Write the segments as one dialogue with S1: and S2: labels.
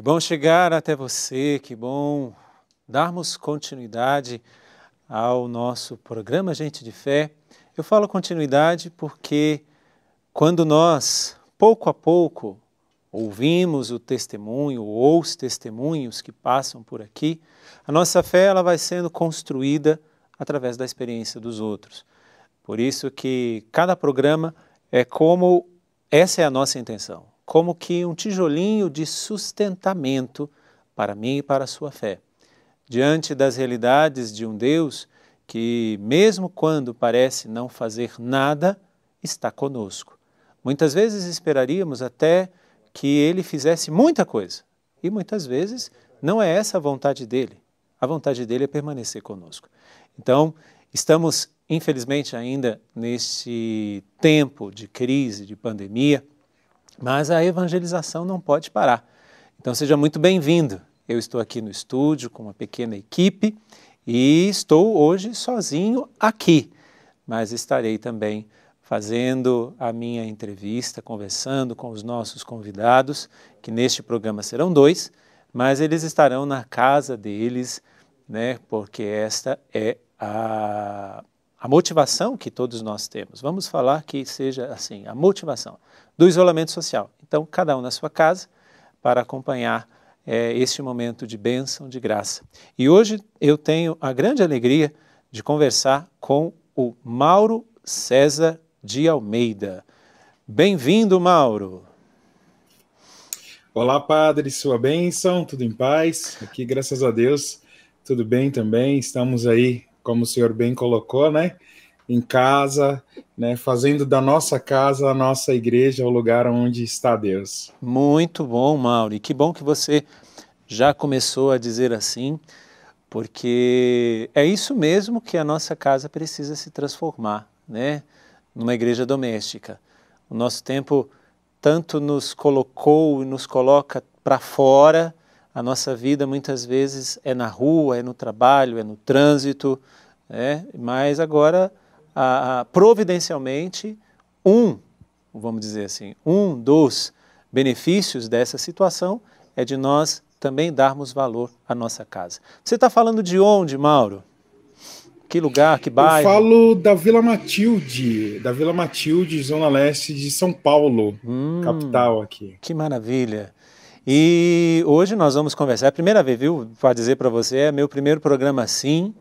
S1: Que bom chegar até você, que bom darmos continuidade ao nosso programa Gente de Fé. Eu falo continuidade porque quando nós, pouco a pouco, ouvimos o testemunho ou os testemunhos que passam por aqui, a nossa fé ela vai sendo construída através da experiência dos outros. Por isso que cada programa é como essa é a nossa intenção como que um tijolinho de sustentamento para mim e para a sua fé. Diante das realidades de um Deus que, mesmo quando parece não fazer nada, está conosco. Muitas vezes esperaríamos até que ele fizesse muita coisa, e muitas vezes não é essa a vontade dele. A vontade dele é permanecer conosco. Então, estamos, infelizmente, ainda neste tempo de crise, de pandemia, mas a evangelização não pode parar. Então seja muito bem-vindo. Eu estou aqui no estúdio com uma pequena equipe e estou hoje sozinho aqui, mas estarei também fazendo a minha entrevista, conversando com os nossos convidados, que neste programa serão dois, mas eles estarão na casa deles, né? Porque esta é a, a motivação que todos nós temos. Vamos falar que seja assim, a motivação do isolamento social. Então, cada um na sua casa para acompanhar é, este momento de bênção, de graça. E hoje eu tenho a grande alegria de conversar com o Mauro César de Almeida.
S2: Bem-vindo, Mauro! Olá, Padre, sua bênção, tudo em paz? Aqui, graças a Deus, tudo bem também. Estamos aí, como o senhor bem colocou, né? em casa, né, fazendo da nossa casa a nossa igreja o lugar onde está Deus.
S1: Muito bom, Mauro.
S2: Que bom que você
S1: já começou a dizer assim, porque é isso mesmo que a nossa casa precisa se transformar, né? Numa igreja doméstica. O nosso tempo tanto nos colocou e nos coloca para fora. A nossa vida muitas vezes é na rua, é no trabalho, é no trânsito, né? mas agora ah, providencialmente um, vamos dizer assim, um dos benefícios dessa situação é de nós também darmos valor à nossa casa. Você está falando de onde, Mauro? Que lugar, que bairro? Eu
S2: falo da Vila Matilde, da Vila Matilde, Zona Leste de São Paulo, hum, capital aqui. Que maravilha. E hoje nós vamos conversar.
S1: É a primeira vez, viu? Para dizer para você, é meu primeiro programa assim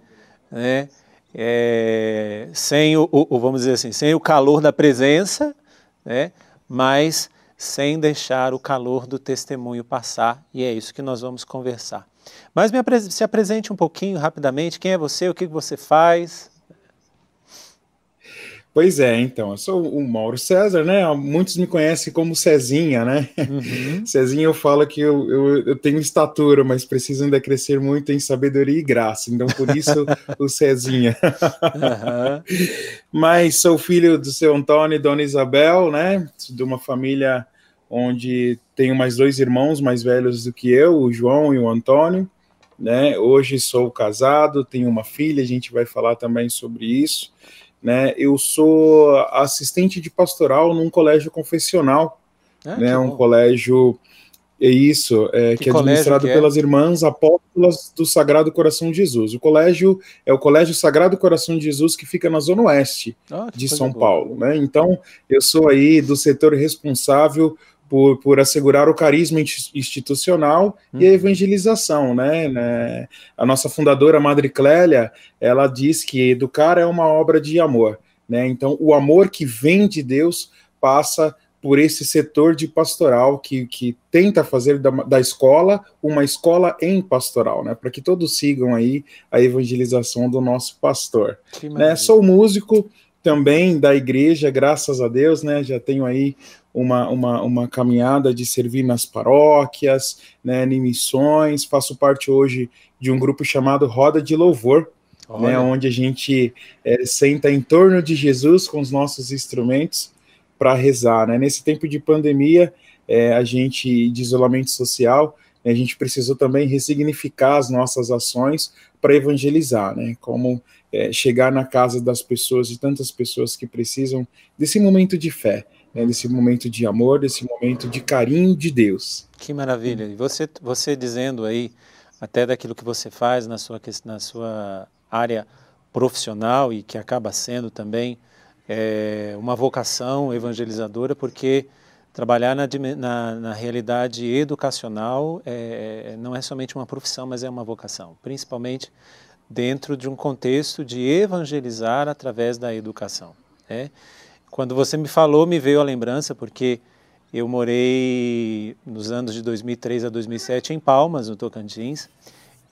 S1: né? é, sem o, o, vamos dizer assim, sem o calor da presença, né? mas sem deixar o calor do testemunho passar, e é isso que nós vamos conversar. Mas apres se apresente um pouquinho rapidamente, quem é você, o que você faz?
S2: Pois é, então, eu sou o Mauro César, né? Muitos me conhecem como Cezinha, né? Uhum. Cezinha eu falo que eu, eu, eu, tenho estatura, mas preciso ainda crescer muito em sabedoria e graça, então por isso o Cezinha. Uhum. mas sou filho do seu Antônio e Dona Isabel, né? De uma família onde tenho mais dois irmãos mais velhos do que eu, o João e o Antônio, né? Hoje sou casado, tenho uma filha, a gente vai falar também sobre isso né? Eu sou assistente de pastoral num colégio confessional, é, né? Um bom. colégio é isso, é, que, que, é administrado que é? pelas irmãs apóstolas do Sagrado Coração de Jesus. O colégio é o Colégio Sagrado Coração de Jesus que fica na zona oeste ah, de São boa. Paulo, né? Então eu sou aí do setor responsável por, por assegurar o carisma institucional e a uhum. evangelização, né? né? A nossa fundadora, Madre Clélia, ela diz que educar é uma obra de amor, né? Então, o amor que vem de Deus passa por esse setor de pastoral que, que tenta fazer da, da escola uma escola em pastoral, né? Para que todos sigam aí a evangelização do nosso pastor. Né? Sou músico também da igreja, graças a Deus, né? Já tenho aí uma, uma, uma caminhada de servir nas paróquias, né, em missões. Faço parte hoje de um grupo chamado Roda de Louvor, né, onde a gente é, senta em torno de Jesus com os nossos instrumentos para rezar. Né? Nesse tempo de pandemia, é, a gente de isolamento social, a gente precisou também ressignificar as nossas ações para evangelizar, né? Como é, chegar na casa das pessoas, de tantas pessoas que precisam desse momento de fé né, momento de amor, desse momento de carinho de Deus.
S1: Que maravilha! E você, você dizendo aí até daquilo que você faz na sua, na sua área profissional e que acaba sendo também é, uma vocação evangelizadora, porque trabalhar na, na, na realidade educacional é, não é somente uma profissão, mas é uma vocação, principalmente dentro de um contexto de evangelizar através da educação. Né? Quando você me falou, me veio a lembrança, porque eu morei nos anos de 2003 a 2007 em Palmas, no Tocantins.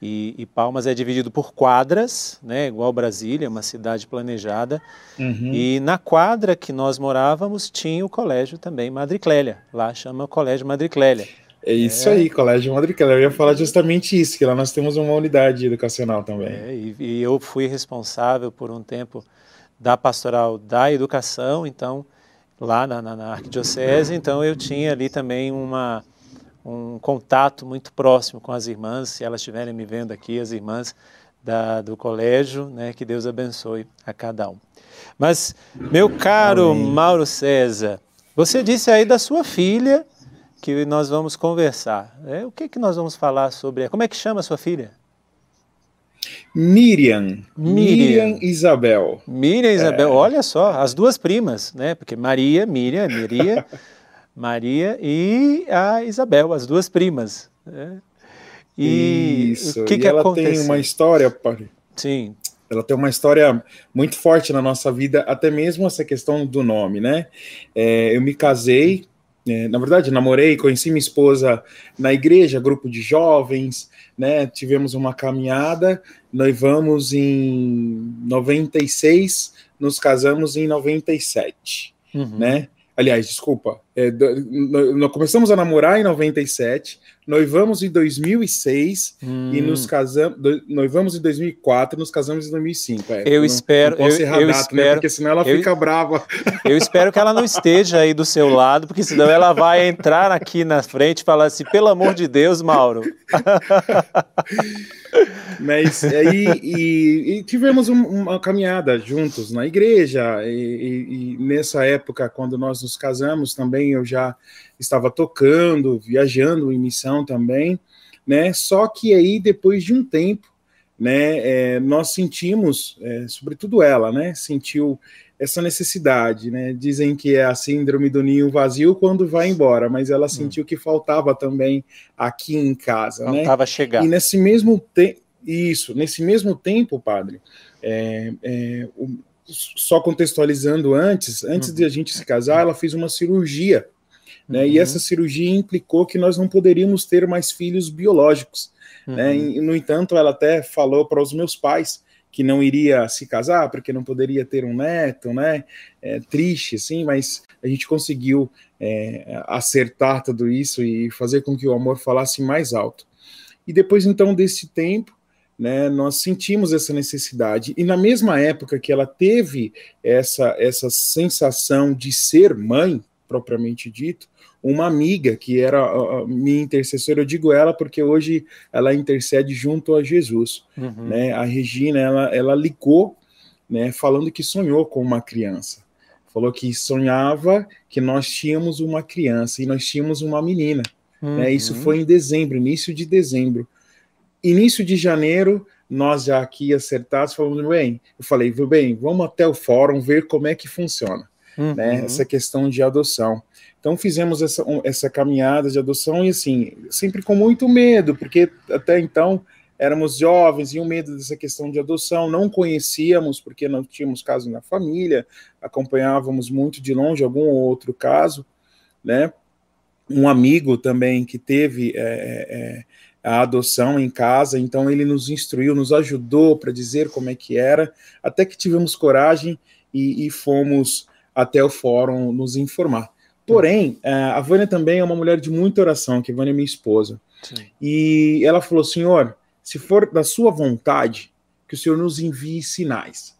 S1: E, e Palmas é dividido por quadras, né, igual Brasília, uma cidade planejada.
S2: Uhum. E
S1: na quadra que nós morávamos tinha o colégio também Madre Clélia. Lá chama Colégio Madre Clélia.
S2: É isso é. aí, Colégio Madre Clélia. Eu ia falar justamente isso, que lá nós temos uma unidade educacional também. É,
S1: e, e eu fui responsável por um tempo da pastoral da educação, então lá na, na, na arquidiocese, então eu tinha ali também uma um contato muito próximo com as irmãs, se elas estiverem me vendo aqui, as irmãs da, do colégio, né, que Deus abençoe a cada um. Mas, meu caro Amém. Mauro César, você disse aí da sua filha que nós vamos conversar. Né? O que, que nós vamos falar sobre ela? Como é que chama a sua filha? Miriam. Miriam. Miriam Isabel. Miriam é. Isabel, é. olha só, as duas primas, né? Porque Maria, Miriam, Miria, Maria e a Isabel, as duas primas. Né? E Isso. o que, e que ela aconteceu? tem uma
S2: história, sim. Ela tem uma história muito forte na nossa vida, até mesmo essa questão do nome, né? É, eu me casei é, na verdade, namorei, conheci minha esposa na igreja, grupo de jovens, né? Tivemos uma caminhada, noivamos em 96, nos casamos em 97, uhum. né? Aliás, desculpa, é, do, no, começamos a namorar em 97, noivamos em 2006 hum. e nos casamos. Noivamos em 2004 e nos casamos em 2005. É, eu não, espero. Não posso eu, errar eu data, né? espero, né? Porque
S1: senão ela eu, fica brava. Eu espero que ela não esteja aí do seu lado, porque senão ela vai entrar aqui na frente e falar assim: pelo amor de Deus, Mauro.
S2: Mas aí e, e tivemos um, uma caminhada juntos na igreja, e, e, nessa época, quando nós nos casamos também, eu já estava tocando, viajando em missão também, né? Só que aí, depois de um tempo, né, é, nós sentimos, é, sobretudo ela, né, sentiu essa necessidade, né? Dizem que é a síndrome do ninho vazio quando vai embora, mas ela hum. sentiu que faltava também aqui em casa, não né? Faltava E nesse mesmo tempo, isso, nesse mesmo tempo, padre, é, é, o, só contextualizando antes, antes uhum. de a gente se casar, ela fez uma cirurgia, né? Uhum. E essa cirurgia implicou que nós não poderíamos ter mais filhos biológicos, né? uhum. né? E, no entanto, ela até falou para os meus pais que não iria se casar porque não poderia ter um neto, né? É, triste, assim, mas a gente conseguiu é, acertar tudo isso e fazer com que o amor falasse mais alto. E depois, então, desse tempo, né, nós sentimos essa necessidade. E na mesma época que ela teve essa, essa sensação de ser mãe, propriamente dito, uma amiga que era a minha intercessora, eu digo ela porque hoje ela intercede junto a Jesus, uhum. né? A Regina, ela, ela ligou, né, falando que sonhou com uma criança. Falou que sonhava que nós tínhamos uma criança e nós tínhamos uma menina. Né? Uhum. Né? Isso foi em dezembro, início de dezembro. Início de janeiro, nós já aqui acertados, falamos, bem, eu falei, bem, vamos até o fórum ver como é que funciona,
S3: né, uhum. né, essa
S2: questão de adoção. Então fizemos essa, essa caminhada de adoção e assim, sempre com muito medo, porque até então éramos jovens e o medo dessa questão de adoção, não conhecíamos porque não tínhamos caso na família, acompanhávamos muito de longe algum outro caso, né? Um amigo também que teve é, é, é, a adoção em casa, então ele nos instruiu, nos ajudou para dizer como é que era, até que tivemos coragem e, e fomos até o fórum nos informar. Porém, é, a Vânia também é uma mulher de muita oração, que a Vânia é minha esposa. Sim. E ela falou: Senhor, se for da sua vontade, que o Senhor nos envie sinais.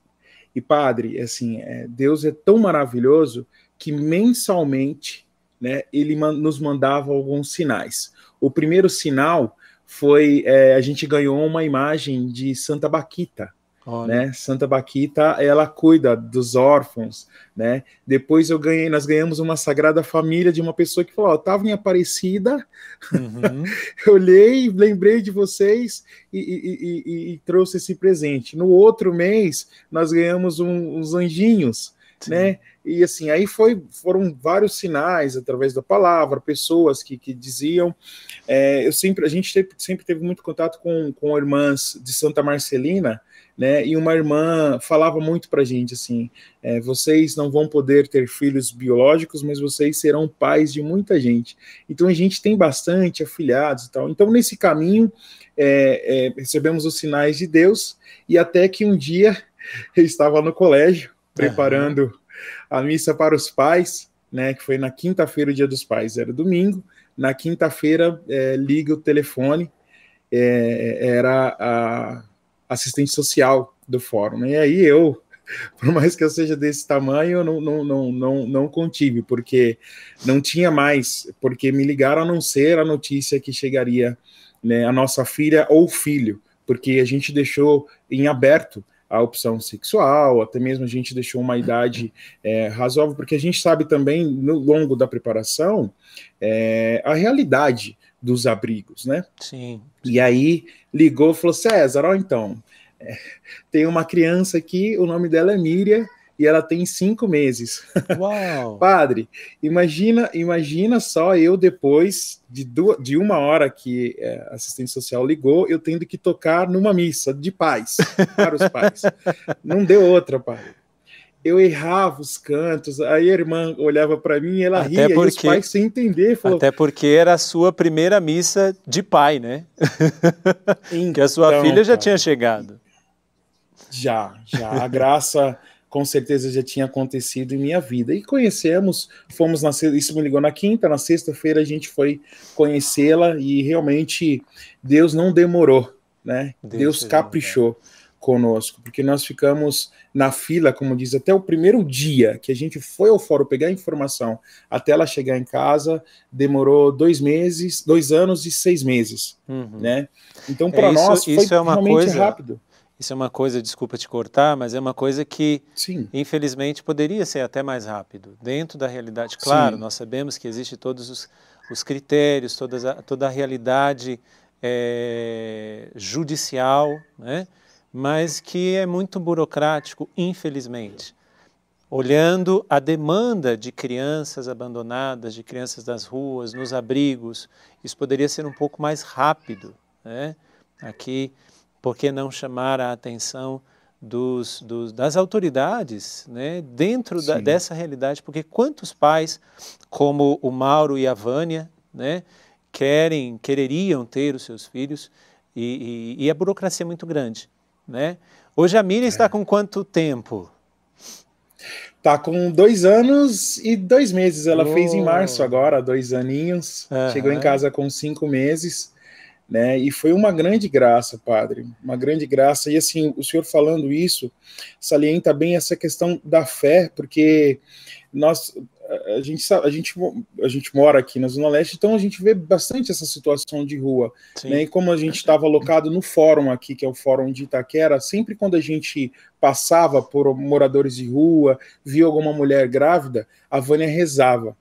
S2: E, padre, assim, é, Deus é tão maravilhoso que mensalmente né, ele nos mandava alguns sinais. O primeiro sinal foi: é, a gente ganhou uma imagem de Santa Baquita Olha. Né? Santa Baquita, ela cuida dos órfãos, né? Depois eu ganhei, nós ganhamos uma Sagrada Família de uma pessoa que falou, ó, oh, tava em Aparecida, uhum. eu olhei, lembrei de vocês e, e, e, e, trouxe esse presente. No outro mês, nós ganhamos um, uns anjinhos, Sim. né? E assim, aí foi, foram vários sinais através da palavra, pessoas que, que diziam. É, eu sempre, a gente sempre, sempre teve muito contato com, com irmãs de Santa Marcelina, né? E uma irmã falava muito para gente assim: é, vocês não vão poder ter filhos biológicos, mas vocês serão pais de muita gente. Então a gente tem bastante afilhados e tal. Então nesse caminho é, é recebemos os sinais de Deus e até que um dia eu estava no colégio preparando a missa para os pais, né? Que foi na quinta-feira, o dia dos pais, era domingo. Na quinta-feira, é, liga o telefone, é, era a assistente social do fórum. E aí eu, por mais que eu seja desse tamanho, eu não, não, não, não, não contive, porque não tinha mais, porque me ligaram a não ser a notícia que chegaria né, a nossa filha ou filho, porque a gente deixou em aberto a opção sexual, até mesmo a gente deixou uma idade é, razoável, porque a gente sabe também, no longo da preparação, é, a realidade dos abrigos, né? Sim. E aí ligou e falou: César, ó, então, é, tem uma criança aqui, o nome dela é Miriam, e ela tem cinco meses. Uau! Padre, imagina, imagina só eu depois de, duas, de uma hora que é, a é, assistente social ligou, eu tendo que tocar numa missa de paz para os pais. Não deu outra, padre. Eu errava os cantos, aí a irmã olhava para mim, ela Até ria, porque... e os pais
S1: sem entender. Falou, Até porque era a sua primeira missa de pai, né?
S2: Então, que a sua então, filha já tinha chegado. Já, já. A graça com certeza já tinha acontecido em minha vida. E conhecemos, fomos na isso me ligou na quinta, na sexta-feira a gente foi conhecê-la e realmente Deus não demorou, né? Deus, Deus caprichou conosco, porque nós ficamos na fila, como diz, até o primeiro dia que a gente foi ao fórum pegar informação até ela chegar em casa, demorou dois meses, dois anos e seis meses, uhum. né? Então, para é, nós, foi isso é uma coisa, rápido.
S1: Isso é uma coisa, desculpa te cortar, mas é uma coisa que, Sim. infelizmente, poderia ser até mais rápido. Dentro da realidade, claro, Sim. nós sabemos que existem todos os, os critérios, toda a, toda a realidade é, judicial, né? mas que é muito burocrático, infelizmente. Olhando a demanda de crianças abandonadas, de crianças nas ruas, nos abrigos, isso poderia ser um pouco mais rápido. Né? Aqui por que não chamar a atenção dos, dos, das autoridades né, dentro da, dessa realidade? Porque quantos pais, como o Mauro e a Vânia, né, querem, quereriam ter os seus filhos e, e, e a burocracia é muito grande. Né? Hoje a Miriam é. está com quanto tempo?
S2: Tá com dois anos e dois meses. Ela oh. fez em oh. março agora, dois aninhos. Uhum. Chegou em casa com cinco meses. Né? E foi uma grande graça, padre, uma grande graça. E assim, o senhor falando isso salienta bem essa questão da fé, porque nós a gente a gente a gente mora aqui na Zona Leste, então a gente vê bastante essa situação de rua, né? E como a gente estava alocado no fórum aqui, que é o fórum de Itaquera, sempre quando a gente passava por moradores de rua, via alguma mulher grávida, a Vânia rezava,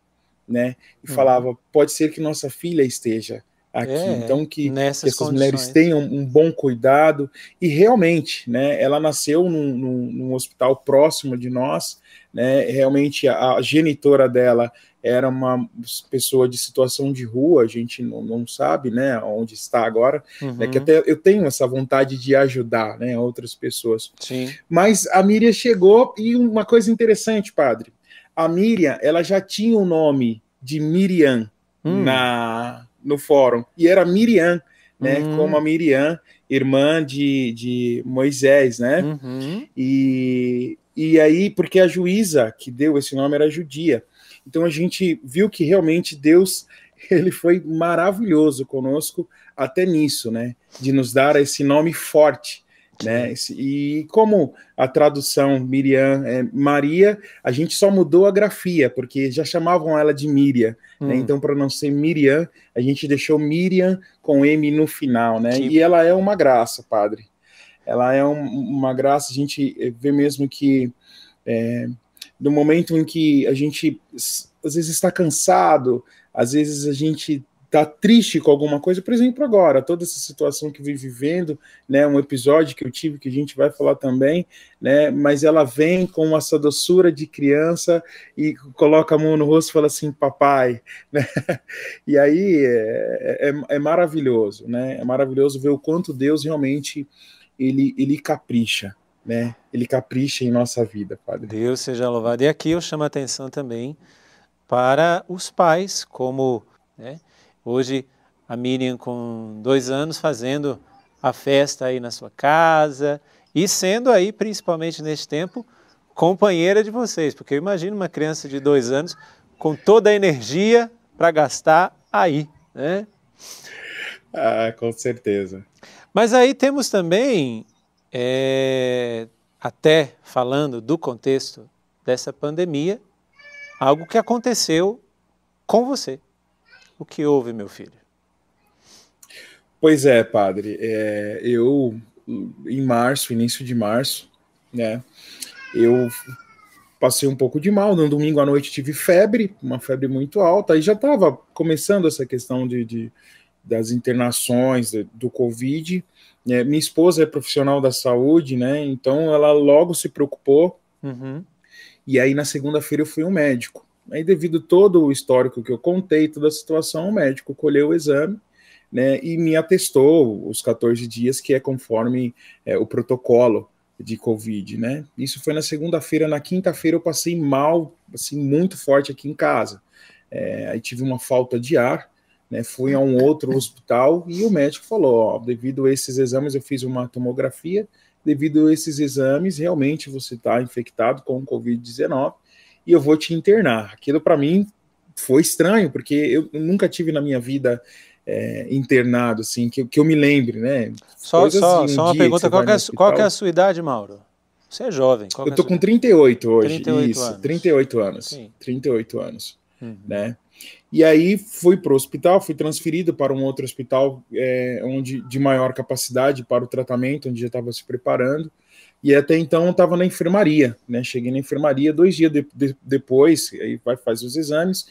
S2: né? E hum. falava: "Pode ser que nossa filha esteja aqui. É, então, que, que essas condições. mulheres tenham é. um bom cuidado. E realmente, né, ela nasceu num, num, num hospital próximo de nós, né, realmente a, a, genitora dela era uma pessoa de situação de rua, a gente não, não sabe, né, onde está agora, né, uhum. que até eu tenho essa vontade de ajudar, né, outras pessoas. Sim. Mas a Miriam chegou e uma coisa interessante, padre, a Miriam, ela já tinha o nome de Miriam hum. na no fórum. E era Miriam, né? Uhum. Como a Miriam, irmã de, de Moisés, né? Uhum. E, e aí, porque a juíza que deu esse nome era judia. Então a gente viu que realmente Deus ele foi maravilhoso conosco até nisso, né? De nos dar esse nome forte né? E como a tradução Miriam é Maria, a gente só mudou a grafia, porque já chamavam ela de Miriam, né? hum. né? Então, para não ser Miriam, a gente deixou Miriam com M no final, né? E ela é uma graça, padre. Ela é um, uma graça, a gente vê mesmo que é, no momento em que a gente às vezes está cansado, às vezes a gente tá triste com alguma coisa, por exemplo, agora, toda essa situação que vem vivendo, né, um episódio que eu tive que a gente vai falar também, né, mas ela vem com essa doçura de criança e coloca a mão no rosto e fala assim, papai, né, e aí é, é, é maravilhoso, né, é maravilhoso ver o quanto Deus realmente, ele, ele capricha, né, ele capricha em nossa vida, Padre. Deus seja
S1: louvado, e aqui eu chamo a atenção também para os pais, como, né, Hoje a Miriam com dois anos fazendo a festa aí na sua casa e sendo aí, principalmente neste tempo, companheira de vocês, porque eu imagino uma criança de dois anos com toda a energia para gastar aí, né? Ah, com certeza. Mas aí temos também, é, até falando do contexto dessa pandemia, algo que aconteceu com
S2: você o que houve, meu filho? Pois é, padre. É, eu, em março, início de março, né, eu passei um pouco de mal. No domingo à noite tive febre, uma febre muito alta, e já estava começando essa questão de, de das internações, de, do Covid. É, minha esposa é profissional da saúde, né, então ela logo se preocupou. Uhum. E aí, na segunda-feira, eu fui um médico. Aí, devido todo o histórico que eu contei, toda a situação, o médico colheu o exame né, e me atestou os 14 dias, que é conforme é, o protocolo de Covid, né? Isso foi na segunda-feira, na quinta-feira eu passei mal, assim, muito forte aqui em casa. É, aí tive uma falta de ar, né? Fui a um outro hospital e o médico falou, ó, devido a esses exames eu fiz uma tomografia, devido a esses exames realmente você está infectado com Covid-19 e eu vou te internar. Aquilo para mim foi estranho, porque eu nunca tive na minha vida é, internado, assim, que, que eu me lembre, né? Só, só, assim, só uma pergunta, qual, é, qual é a é sua idade, Mauro?
S1: Você é jovem. eu é tô é com
S2: 38 hoje, 38 isso, anos. 38 anos, Sim. 38 anos, uhum. né? E aí fui para o hospital, fui transferido para um outro hospital é, onde de maior capacidade para o tratamento, onde já estava se preparando. E até então eu estava na enfermaria, né? Cheguei na enfermaria dois dias de, de, depois, aí vai fazer os exames.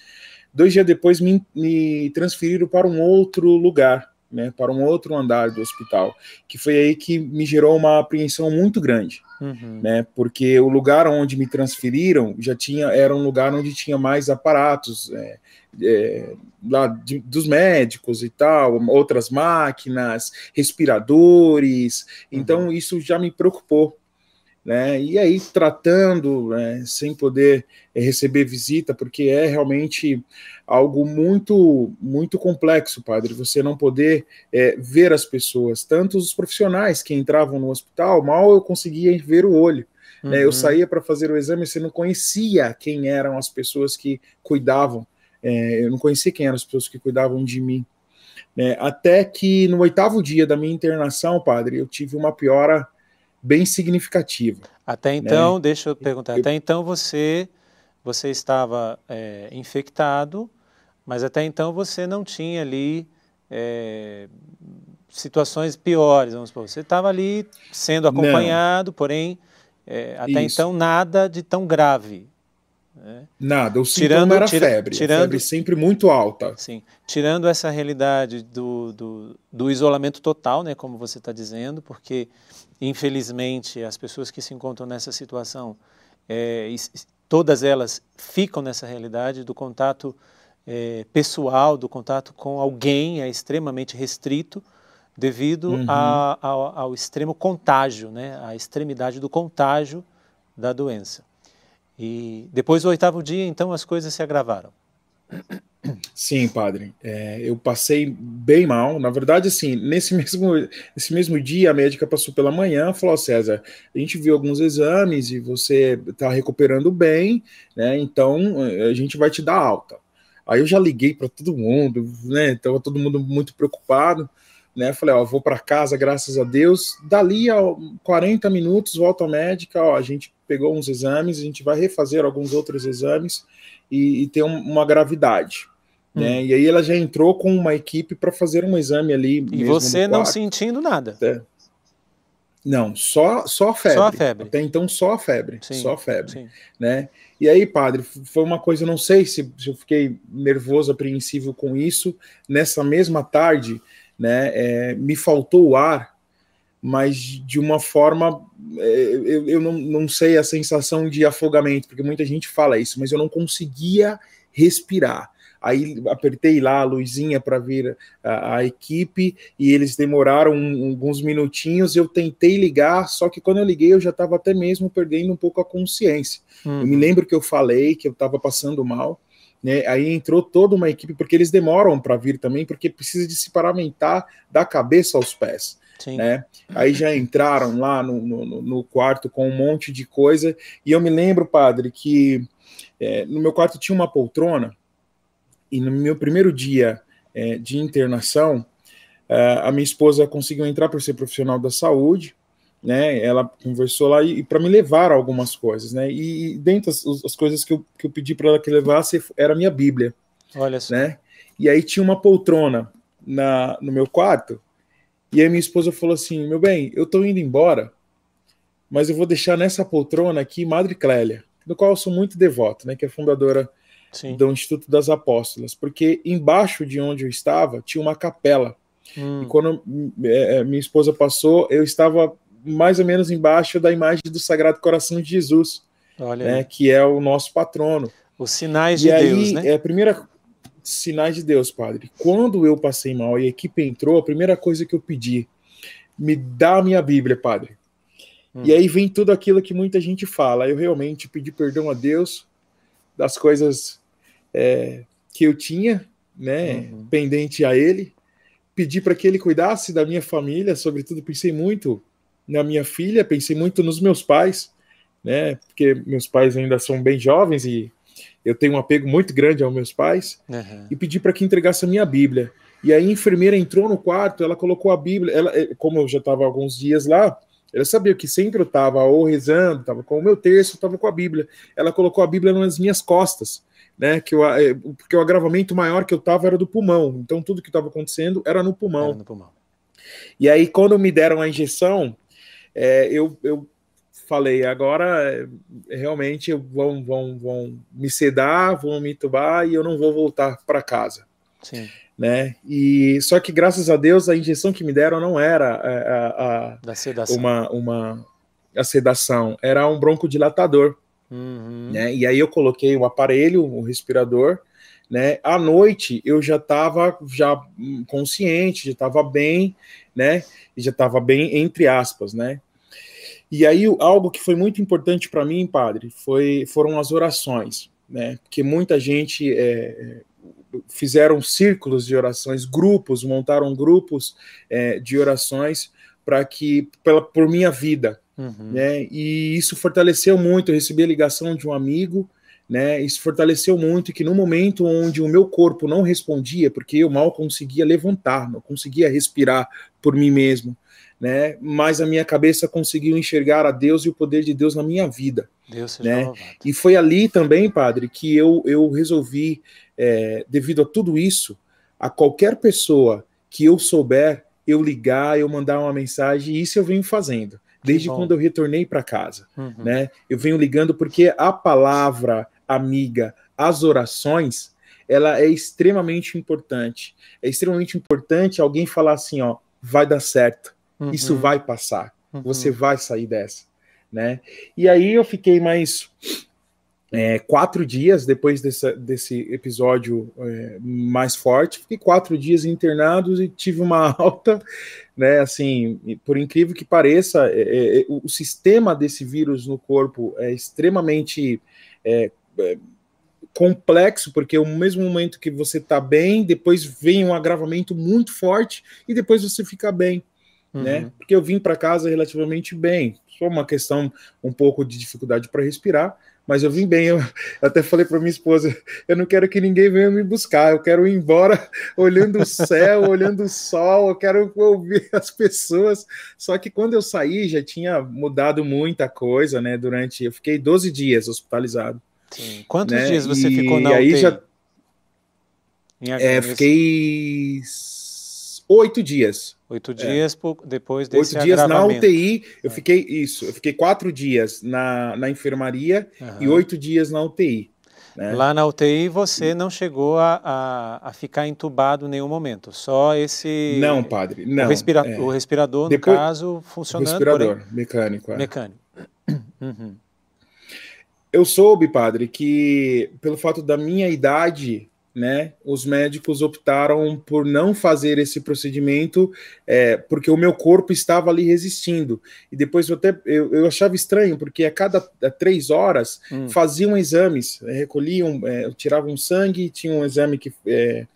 S2: Dois dias depois me, me transferiram para um outro lugar, né? Para um outro andar do hospital, que foi aí que me gerou uma apreensão muito grande, Uhum. Né? Porque o lugar onde me transferiram já tinha era um lugar onde tinha mais aparatos é, é, lá de, dos médicos e tal, outras máquinas, respiradores. Então uhum. isso já me preocupou. Né? E aí tratando, né, sem poder eh, receber visita, porque é realmente algo muito, muito complexo, padre. Você não poder é, ver as pessoas, tanto os profissionais que entravam no hospital, mal eu conseguia ver o olho. Uhum. Né? Eu uhum. saía para fazer o exame, você não conhecia quem eram as pessoas que cuidavam. É, eu não conhecia quem eram as pessoas que cuidavam de mim. Né? Até que no oitavo dia da minha internação, padre, eu tive uma piora bem significativa. Até né? então, né?
S1: deixa eu perguntar, até então você, você estava é, infectado, mas até então você não tinha ali é, situações piores, vamos supor. Você estava ali sendo acompanhado, não. porém, é, até Isso. então nada de tão grave.
S2: Né? Nada, o tirando, era tira, febre, tirando, febre sempre muito alta.
S1: Sim, tirando essa realidade do, do, do isolamento total, né, como você está dizendo, porque infelizmente, as pessoas que se encontram nessa situação, é, todas elas ficam nessa realidade do contato é, pessoal, do contato com alguém é extremamente restrito devido uhum. a, a, ao extremo contágio, né, à extremidade do contágio da doença. E depois do oitavo dia, então, as coisas se agravaram.
S2: Sim, padre. É, eu passei bem mal. Na verdade, assim, nesse mesmo, nesse mesmo dia, a médica passou pela manhã falou: César, a gente viu alguns exames e você está recuperando bem, né? Então a gente vai te dar alta. Aí eu já liguei para todo mundo, né? Estava todo mundo muito preocupado né? Falei, ó, vou para casa, graças a Deus. Dali a 40 minutos, volta ao médico, ó, a gente pegou uns exames, a gente vai refazer alguns outros exames e, e ter um, uma gravidade. Hum. Né? E aí ela já entrou com uma equipe para fazer um exame ali. E você não sentindo nada. É. Não, só, só a febre. Só a febre. Até então, só a febre. Sim, só a febre. Sim. Né? E aí, padre, foi uma coisa, não sei se, se eu fiquei nervoso, apreensivo com isso. Nessa mesma tarde, né? É, me faltou o ar, mas de uma forma é, eu, eu não, não sei a sensação de afogamento, porque muita gente fala isso, mas eu não conseguia respirar. Aí apertei lá a luzinha para vir a, a, equipe e eles demoraram um, alguns minutinhos. Eu tentei ligar, só que quando eu liguei eu já estava até mesmo perdendo um pouco a consciência. Uhum. Eu me lembro que eu falei que eu estava passando mal né? Aí entrou toda uma equipe, porque eles demoram para vir também, porque precisa de se paramentar da cabeça aos pés. Sim. Né? Aí já entraram lá no, no, no, quarto com um monte de coisa. E eu me lembro, padre, que é, no meu quarto tinha uma poltrona, e no meu primeiro dia é, de internação, é, a minha esposa conseguiu entrar por ser profissional da saúde né? Ela conversou lá e, e para me levar algumas coisas, né? E, e dentre as, as, coisas que eu, que eu pedi para ela que levasse era a minha Bíblia. Olha só. Né? E aí tinha uma poltrona na, no meu quarto. E aí minha esposa falou assim: "Meu bem, eu tô indo embora, mas eu vou deixar nessa poltrona aqui Madre Clélia, do qual eu sou muito devoto, né, que é fundadora Sim. do Instituto das Apóstolas, porque embaixo de onde eu estava tinha uma capela. Hum. E quando é, é minha esposa passou, eu estava mais ou menos embaixo da imagem do Sagrado Coração de Jesus, né, que é o nosso patrono. Os sinais e de aí, Deus, né? É a primeira sinais de Deus, padre. Quando eu passei mal e a equipe entrou, a primeira coisa que eu pedi, me dá a minha Bíblia, padre. Hum. E aí vem tudo aquilo que muita gente fala. Eu realmente pedi perdão a Deus das coisas é, que eu tinha, né, uhum. pendente a Ele. Pedi para que Ele cuidasse da minha família, sobretudo pensei muito na minha filha, pensei muito nos meus pais, né? Porque meus pais ainda são bem jovens e eu tenho um apego muito grande aos meus pais uhum. e pedi para que entregasse a minha Bíblia. E aí a enfermeira entrou no quarto, ela colocou a Bíblia, ela, eh, como eu já estava alguns dias lá, ela sabia que sempre eu estava ou rezando, estava com o meu terço, estava com a Bíblia. Ela colocou a Bíblia nas minhas costas, né? Que eu, eh, porque o agravamento maior que eu estava era do pulmão, então tudo que estava acontecendo era no pulmão. Era no pulmão. E aí, quando me deram a injeção, é, eu, eu falei, agora é, realmente vão, vão, vão me sedar, vão me tubar e eu não vou voltar para casa. Sim. Né? E só que graças a Deus a injeção que me deram não era é, a, a, a uma uma a sedação, era um broncodilatador. Uhum. Né? E aí eu coloquei o um aparelho, o um respirador, né? À noite eu já estava já consciente, já estava bem, né? E já estava bem entre aspas, né? E aí algo que foi muito importante para mim, padre, foi foram as orações, né? Porque muita gente é, fizeram círculos de orações, grupos, montaram grupos é, de orações para que pela, por minha vida, uhum. né? E isso fortaleceu muito. Eu recebi a ligação de um amigo né, isso fortaleceu muito que no momento onde o meu corpo não respondia, porque eu mal conseguia levantar, não conseguia respirar por mim mesmo, né? Mas a minha cabeça conseguiu enxergar a Deus e o poder de Deus na minha vida.
S1: Deus né?
S2: E foi ali também, padre, que eu, eu resolvi, é, devido a tudo isso, a qualquer pessoa que eu souber, eu ligar, eu mandar uma mensagem, e isso eu venho fazendo. Desde quando eu retornei para casa, uhum. né? Eu venho ligando porque a palavra amiga, as orações, ela é extremamente importante. É extremamente importante alguém falar assim, ó, vai dar certo Uhum. Isso vai passar. Uhum. Você vai sair dessa, né? E aí eu fiquei mais é, quatro dias depois desse episódio é, mais forte, fiquei quatro dias internados e tive uma alta, né? Assim, por incrível que pareça, é, é, é, o, o, sistema desse vírus no corpo é extremamente é, complexo, porque o mesmo momento que você tá bem, depois vem um agravamento muito forte e depois você fica bem né? Uhum. Porque eu vim para casa relativamente bem. Só uma questão um pouco de dificuldade para respirar, mas eu vim bem. Eu, eu até falei para minha esposa: eu não quero que ninguém venha me buscar, eu quero ir embora olhando o céu, olhando o sol, eu quero ouvir as pessoas. Só que quando eu saí, já tinha mudado muita coisa, né? Durante. Eu fiquei 12 dias hospitalizado. Sim. Quantos né? dias você e, ficou na UTI? Aí já, é, fiquei oito dias. Oito é. dias depois desse Oito dias na UTI, eu é. fiquei isso, eu fiquei quatro dias na, na enfermaria uhum. e oito dias na UTI. Né? Lá
S1: na UTI você não chegou a, a, a, ficar entubado em nenhum momento, só esse... Não, padre, não. O, respira é. o respirador, Depois, no caso, funcionando, respirador,
S2: porém... mecânico. É. Mecânico. Uhum. Eu soube, padre, que pelo fato da minha idade, né, os médicos optaram por não fazer esse procedimento é, porque o meu corpo estava ali resistindo. E depois eu até eu, eu achava estranho, porque a cada a três horas hum. faziam exames, é, recolhiam, é, tiravam sangue, tinha um exame que, é,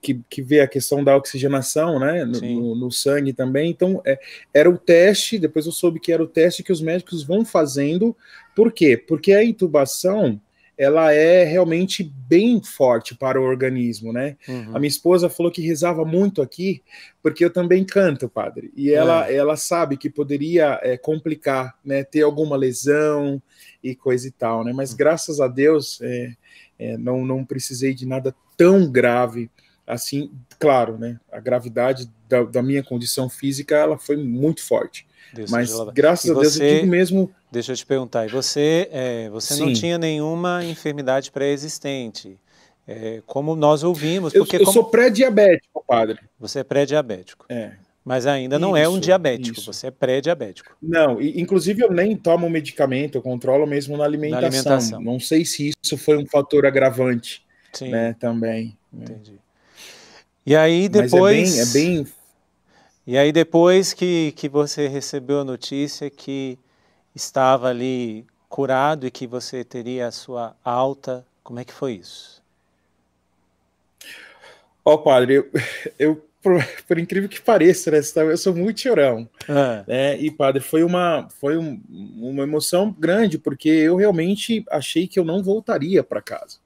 S2: que, que vê a questão da oxigenação né, no, no, no sangue também. Então, é, era o teste, depois eu soube que era o teste que os médicos vão fazendo. Por quê? Porque a intubação ela é realmente bem forte para o organismo, né? Uhum. A minha esposa falou que rezava muito aqui, porque eu também canto, padre. E ela, é. ela sabe que poderia é, complicar, né? Ter alguma lesão e coisa e tal, né? Mas uhum. graças a Deus é, é não, não precisei de nada tão grave assim. Claro, né? A gravidade da, da minha condição física ela foi muito forte. Deus Mas graças e a Deus você, eu digo mesmo.
S1: Deixa eu te perguntar, você, é, você Sim. não tinha nenhuma enfermidade pré-existente? É, como nós ouvimos. Porque eu, eu como... sou
S2: pré-diabético,
S1: padre. Você é pré-diabético. É. Mas ainda não isso, é um
S2: diabético, isso. você é pré-diabético. Não, e, inclusive eu nem tomo medicamento, eu controlo mesmo na alimentação. Na alimentação. Não sei se isso foi um fator agravante, Sim. né, também. Entendi.
S1: E aí depois... Mas é bem, é bem e aí depois que, que você recebeu a notícia que estava ali curado e que você teria a sua alta, como é que foi isso?
S2: Ó, oh, padre, eu, eu por, por, incrível que pareça, né, eu sou muito chorão. Ah. Né? E, padre, foi, uma, foi um, uma emoção grande, porque eu realmente achei que eu não voltaria para casa.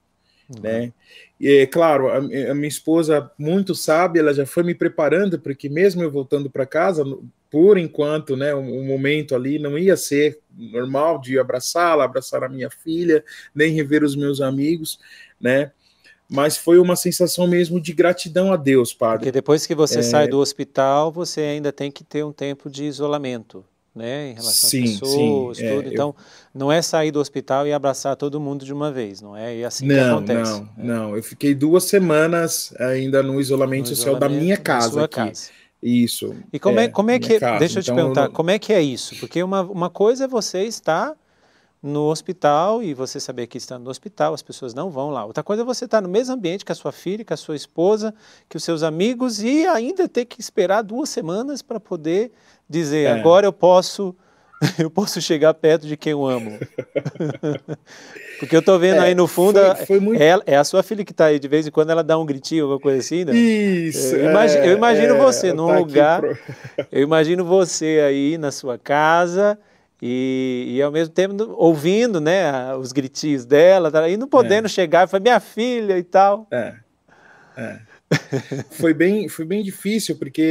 S2: Uhum. Né? E, é claro, a, a, minha esposa, muito sabe, ela já foi me preparando, porque mesmo eu voltando para casa, por enquanto, né, o, um, um momento ali não ia ser normal de abraçá-la, abraçar a minha filha, nem rever os meus amigos, né? Mas foi uma sensação mesmo de gratidão a Deus, padre. Porque depois que você é... sai do
S1: hospital, você ainda tem que ter um tempo de isolamento né, em relação sim, pessoas, sim, é, tudo. É, então, eu... não é sair do hospital e abraçar todo mundo de uma vez, não é? E é assim não, que acontece. Não,
S2: é. não. Eu fiquei duas semanas ainda no isolamento social da minha casa aqui. Casa. Isso. E como é, é como é que. Casa. Deixa eu te então, perguntar, eu...
S1: como é que é isso? Porque uma, uma coisa é você estar no hospital e você saber que está no hospital, as pessoas não vão lá. Outra coisa é você estar no mesmo ambiente que a sua filha, que a sua esposa, que os seus amigos e ainda ter que esperar duas semanas para poder dizer é. agora eu posso eu posso chegar perto de quem eu amo. Porque eu estou vendo é, aí no fundo, foi, foi é, muito... ela, é a sua filha que está aí, de vez em quando ela dá um gritinho, alguma coisa assim, né? Isso! Eu, imagino, é, eu imagino é, você num tá lugar, pro... eu imagino você aí na sua casa, e, e, ao mesmo tempo ouvindo né,
S2: os gritinhos dela tá, e não podendo é. chegar, foi minha filha e tal. É. É. foi bem foi bem difícil porque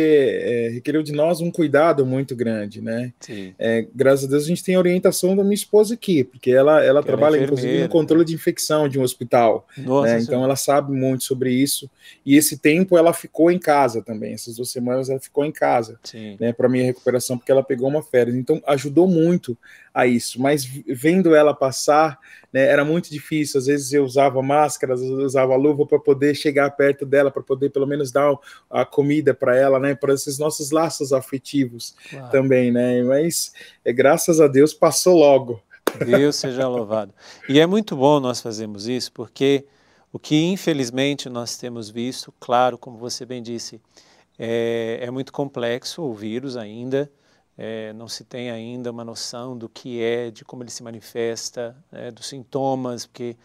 S2: é, de nós um cuidado muito grande né é, graças a Deus a gente tem a orientação da minha esposa aqui porque ela ela que trabalha ela é inclusive no controle de infecção de um hospital Nossa, né? É então ela sabe muito sobre isso e esse tempo ela ficou em casa também essas duas semanas ela ficou em casa Sim. né para minha recuperação porque ela pegou uma férias então ajudou muito a isso, mas vendo ela passar, né, era muito difícil. Às vezes eu usava máscara, usava luva para poder chegar perto dela, para poder pelo menos dar a comida para ela, né, para esses nossos laços afetivos claro. também, né. Mas é, graças a Deus passou logo. Deus seja louvado.
S1: E é muito bom nós fazermos isso, porque o que infelizmente nós temos visto, claro, como você bem disse, é, é muito complexo o vírus ainda é, não se tem ainda uma noção do que é, de como ele se manifesta, né, dos sintomas, porque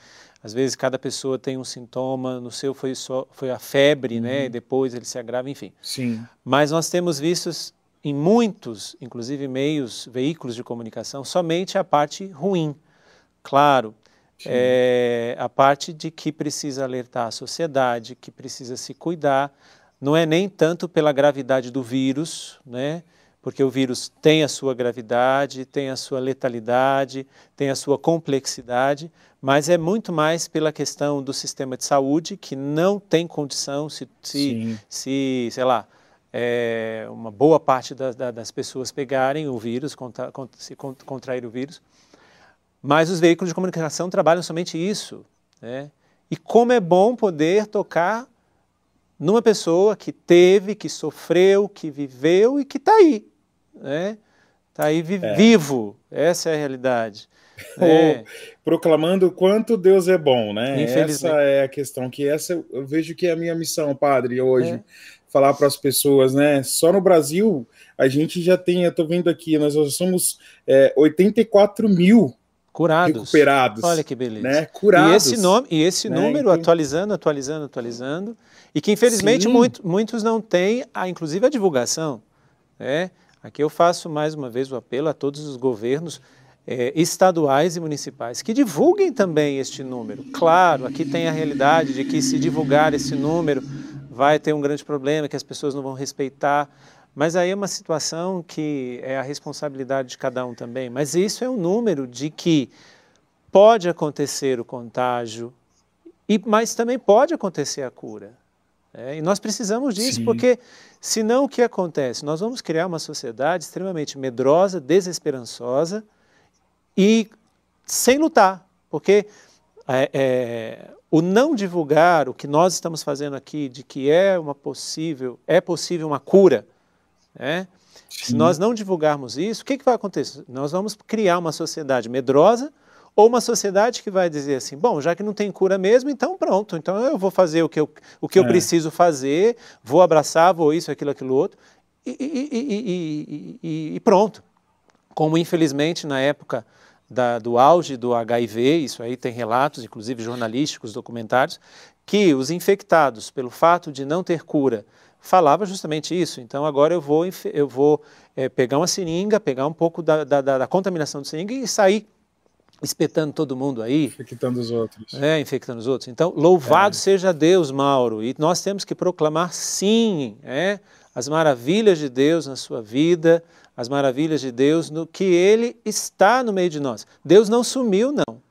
S1: às vezes cada pessoa tem um sintoma, no seu foi, só, foi a febre, né, uhum. né, e depois ele se agrava, enfim. Sim. Mas nós temos visto em muitos, inclusive meios, veículos de comunicação, somente a parte ruim. Claro, é, a parte de que precisa alertar a sociedade, que precisa se cuidar, não é nem tanto pela gravidade do vírus, né? porque o vírus tem a sua gravidade, tem a sua letalidade, tem a sua complexidade, mas é muito mais pela questão do sistema de saúde que não tem condição se, se, se sei lá, é, uma boa parte da, da, das pessoas pegarem o vírus, contra, contra, se contrair o vírus. Mas os veículos de comunicação trabalham somente isso. Né? E como é bom poder tocar numa pessoa que teve, que sofreu, que viveu e que está aí
S2: né? Está aí vi é. vivo, essa é a realidade. É. Proclamando o quanto Deus é bom, né? Essa é a questão, que essa eu vejo que é a minha missão, padre, hoje. É. Falar para as pessoas, né? Só no Brasil a gente já tem, eu tô vendo aqui, nós somos é, 84 mil curados, recuperados. Olha que beleza. Né? Curados. E esse, nome, e esse né? número
S1: então... atualizando, atualizando, atualizando, e que infelizmente muito, muitos não têm, a, inclusive a divulgação. Né? Aqui eu faço mais uma vez o apelo a todos os governos eh, estaduais e municipais que divulguem também este número. Claro, aqui tem a realidade de que se divulgar esse número vai ter um grande problema, que as pessoas não vão respeitar. Mas aí é uma situação que é a responsabilidade de cada um também. Mas isso é um número de que pode acontecer o contágio, e, mas também pode acontecer a cura. É, e nós precisamos disso, Sim. porque senão o que acontece? Nós vamos criar uma sociedade extremamente medrosa, desesperançosa e sem lutar, porque é, é, o não divulgar o que nós estamos fazendo aqui de que é uma possível, é possível uma cura, né? Se nós não divulgarmos isso, o que, que vai acontecer? Nós vamos criar uma sociedade medrosa ou uma sociedade que vai dizer assim: bom, já que não tem cura mesmo, então pronto, então eu vou fazer o que eu, o que eu é. preciso fazer, vou abraçar, vou isso, aquilo, aquilo outro, e, e, e, e pronto. Como infelizmente na época da, do auge do HIV, isso aí tem relatos, inclusive jornalísticos, documentários, que os infectados, pelo fato de não ter cura, falava justamente isso. Então agora eu vou, eu vou é, pegar uma seringa, pegar um pouco da, da, da contaminação de seringa e sair espetando todo mundo aí. Infectando os outros. É, infectando os outros. Então, louvado é. seja Deus, Mauro. E nós temos que proclamar, sim, é, as maravilhas de Deus na sua vida, as maravilhas de Deus no que Ele está no meio de nós. Deus não sumiu, não.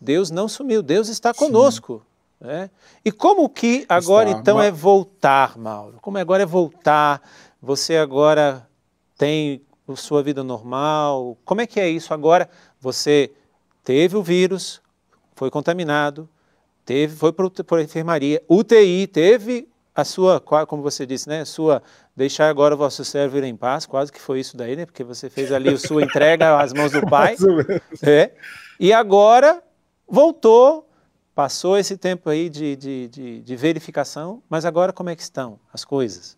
S1: Deus não sumiu, Deus está conosco. Né? E como que agora está. então é voltar, Mauro? Como é agora é voltar? Você agora tem sua vida normal? Como é que é isso agora? Você teve o vírus, foi contaminado, teve, foi para a enfermaria, UTI, teve a sua, como você disse, né, sua deixar agora o vosso servo ir em paz, quase que foi isso daí, né, porque você fez ali a sua entrega às mãos do Pai, é, e agora voltou, passou esse tempo aí de, de, de, de verificação, mas
S2: agora como é que estão as coisas?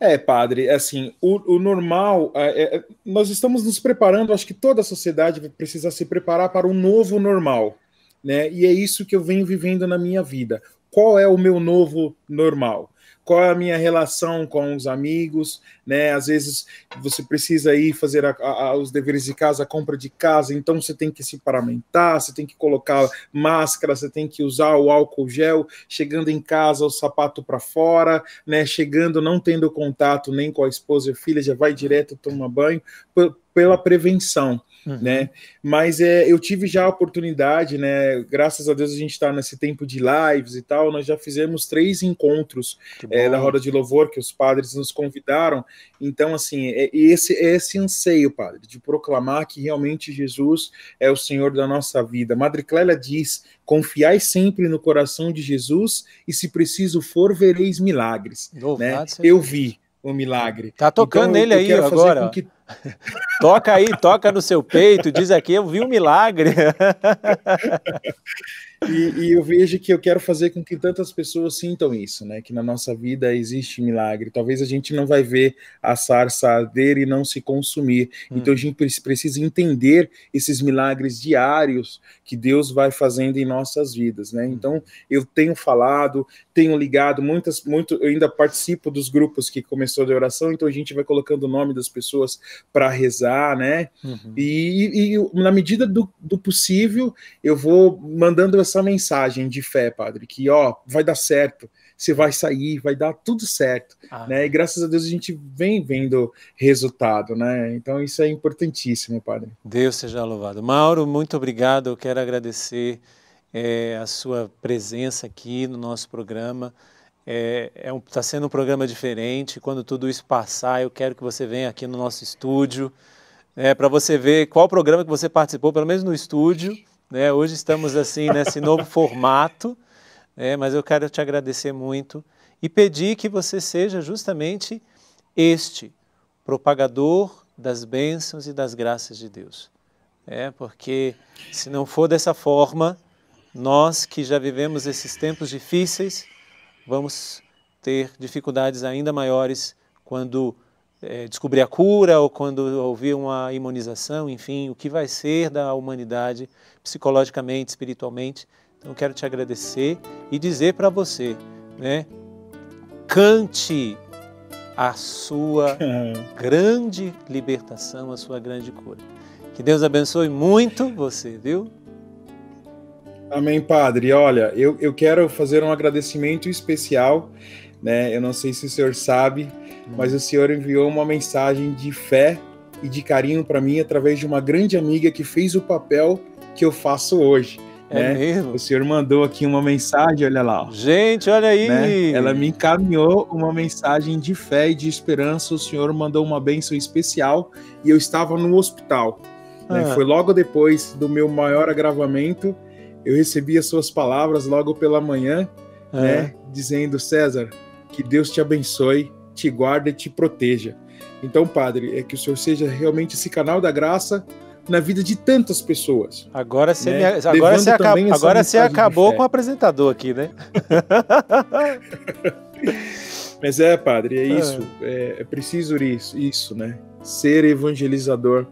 S2: É, padre, é assim, o, o normal, é, é, é, nós estamos nos preparando, acho que toda a sociedade precisa se preparar para um novo normal, né? E é isso que eu venho vivendo na minha vida. Qual é o meu novo normal? qual é a minha relação com os amigos, né? Às vezes você precisa ir fazer a, a, os deveres de casa, a compra de casa, então você tem que se paramentar, você tem que colocar máscara, você tem que usar o álcool gel, chegando em casa o sapato para fora, né? Chegando não tendo contato nem com a esposa e a filha, já vai direto tomar banho pela prevenção. Uhum. Né? Mas é, eu tive já a oportunidade, né? Graças a Deus a gente está nesse tempo de lives e tal. Nós já fizemos três encontros é, da roda de louvor que os padres nos convidaram. Então, assim, é, esse é esse anseio, padre, de proclamar que realmente Jesus é o Senhor da nossa vida. Madre Clélia diz: confiai sempre no coração de Jesus e, se preciso for, vereis milagres. né? Eu vi um milagre. Tá tocando então, nele aí agora. Que... toca aí, toca no seu peito, diz aqui, eu vi um
S1: milagre.
S2: E, e, eu vejo que eu quero fazer com que tantas pessoas sintam isso, né? Que na nossa vida existe milagre. Talvez a gente não vai ver a sarça arder e não se consumir. Hum. Então a gente precisa entender esses milagres diários que Deus vai fazendo em nossas vidas, né? Hum. Então eu tenho falado, tenho ligado muitas, muito. Eu ainda participo dos grupos que começou de oração. Então a gente vai colocando o nome das pessoas para rezar, né? Uhum. E, e, na medida do, do possível eu vou mandando as essa mensagem de fé, padre, que ó, vai dar certo, você vai sair, vai dar tudo certo, ah. né? E graças a Deus a gente vem vendo resultado, né? Então isso é importantíssimo, padre.
S1: Deus seja louvado. Mauro, muito obrigado. Eu quero agradecer é, a sua presença aqui no nosso programa. É, é um, tá sendo um programa diferente. Quando tudo isso passar, eu quero que você venha aqui no nosso estúdio. É, né? para você ver qual programa que você participou, pelo menos no estúdio, né? Hoje estamos assim nesse novo formato, né? mas eu quero te agradecer muito e pedir que você seja justamente este propagador das bênçãos e das graças de Deus. É, porque se não for dessa forma, nós que já vivemos esses tempos difíceis, vamos ter dificuldades ainda maiores quando é, descobrir a cura ou quando ouvir uma imunização, enfim, o que vai ser da humanidade psicologicamente, espiritualmente. Então, quero te agradecer e dizer para você, né? Cante a sua grande libertação, a sua grande cura. Que Deus abençoe muito
S2: você, viu? Amém, Padre. Olha, eu, eu quero fazer um agradecimento especial, né? Eu não sei se o senhor sabe, né? mas o Senhor enviou uma mensagem de fé e de carinho para mim através de uma grande amiga que fez o papel que eu faço hoje.
S4: É né? mesmo?
S2: O senhor mandou aqui uma mensagem, olha lá. Ó. Gente, olha aí! Né? Ela me encaminhou uma mensagem de fé e de esperança. O senhor mandou uma bênção especial e eu estava no hospital. Né? Ah. Né? Foi logo depois do meu maior agravamento. Eu recebi as suas palavras logo pela manhã, ah. né? dizendo: César, que Deus te abençoe te guarde e te proteja. Então, Padre, é que o Senhor seja realmente esse canal da graça na vida de tantas pessoas. Agora você, né? me, agora você, agora você acabou com o apresentador aqui, né? Mas é, Padre, é ah. isso. É, é preciso isso, isso, né? Ser evangelizador,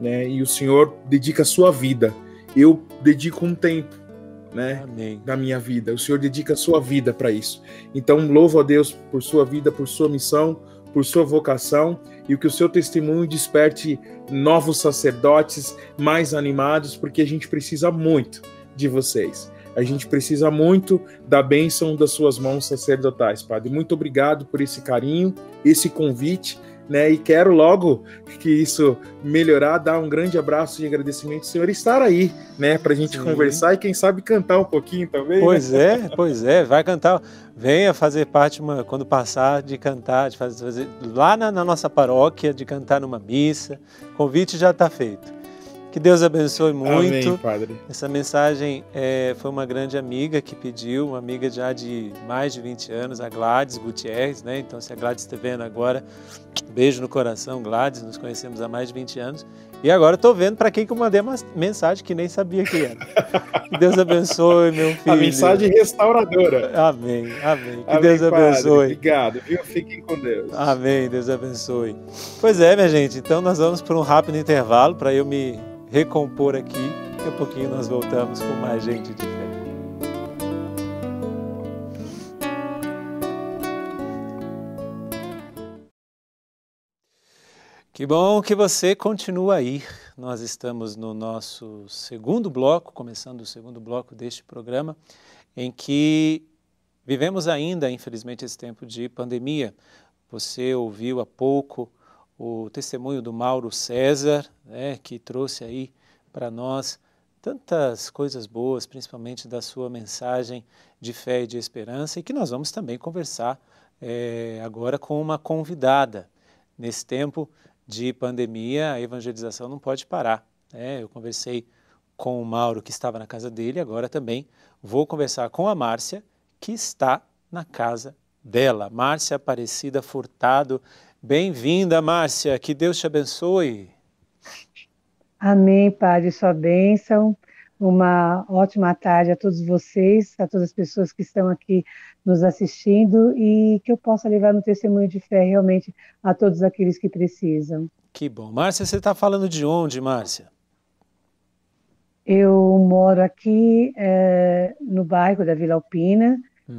S2: né? E o Senhor dedica a sua vida. Eu dedico um tempo né, Amém. da minha vida. O Senhor dedica a sua vida para isso. Então, louvo a Deus por sua vida, por sua missão, por sua vocação e que o seu testemunho desperte novos sacerdotes mais animados, porque a gente precisa muito de vocês. A gente precisa muito da bênção das suas mãos sacerdotais, Padre. Muito obrigado por esse carinho, esse convite né? E quero logo que isso melhorar, dar um grande abraço e agradecimento ao senhor estar aí, né? Para a gente Sim. conversar e quem sabe cantar um pouquinho também. Né? Pois né?
S1: é, pois é, vai cantar. Venha fazer parte, uma, quando passar, de cantar, de fazer, fazer lá na, na nossa paróquia, de cantar numa missa. O convite já está feito. Que Deus abençoe muito. Amém, padre. Essa mensagem é, foi uma grande amiga que pediu, uma amiga já de mais de 20 anos, a Gladys Gutierrez, né? Então, se a Gladys está vendo agora, beijo no coração, Gladys, nos conhecemos há mais de 20 anos. E agora estou vendo para quem que eu mandei uma mensagem que nem sabia que era. Que Deus abençoe, meu filho. A mensagem restauradora. Amém, amém. Que amém, Deus abençoe. Padre,
S2: obrigado, viu? Fiquem com Deus. Amém, Deus abençoe.
S1: Pois é, minha gente, então nós vamos para um rápido intervalo para eu me recompor aqui. Daqui a pouquinho nós voltamos com mais gente de fé. Que bom que você continua aí. Nós estamos no nosso segundo bloco, começando o segundo bloco deste programa, em que vivemos ainda, infelizmente, esse tempo de pandemia. Você ouviu há pouco o testemunho do Mauro César, né, que trouxe aí para nós tantas coisas boas, principalmente da sua mensagem de fé e de esperança, e que nós vamos também conversar é, agora com uma convidada. Nesse tempo de pandemia, a evangelização não pode parar. Né? Eu conversei com o Mauro, que estava na casa dele, agora também vou conversar com a Márcia, que está na casa dela. Márcia Aparecida Furtado Bem-vinda, Márcia. Que Deus te abençoe.
S4: Amém, Padre. Sua bênção. Uma ótima tarde a todos vocês, a todas as pessoas que estão aqui nos assistindo e que eu possa levar no testemunho de fé realmente a todos aqueles que precisam.
S1: Que bom. Márcia, você está falando de onde, Márcia?
S4: Eu moro aqui é, no bairro da Vila Alpina,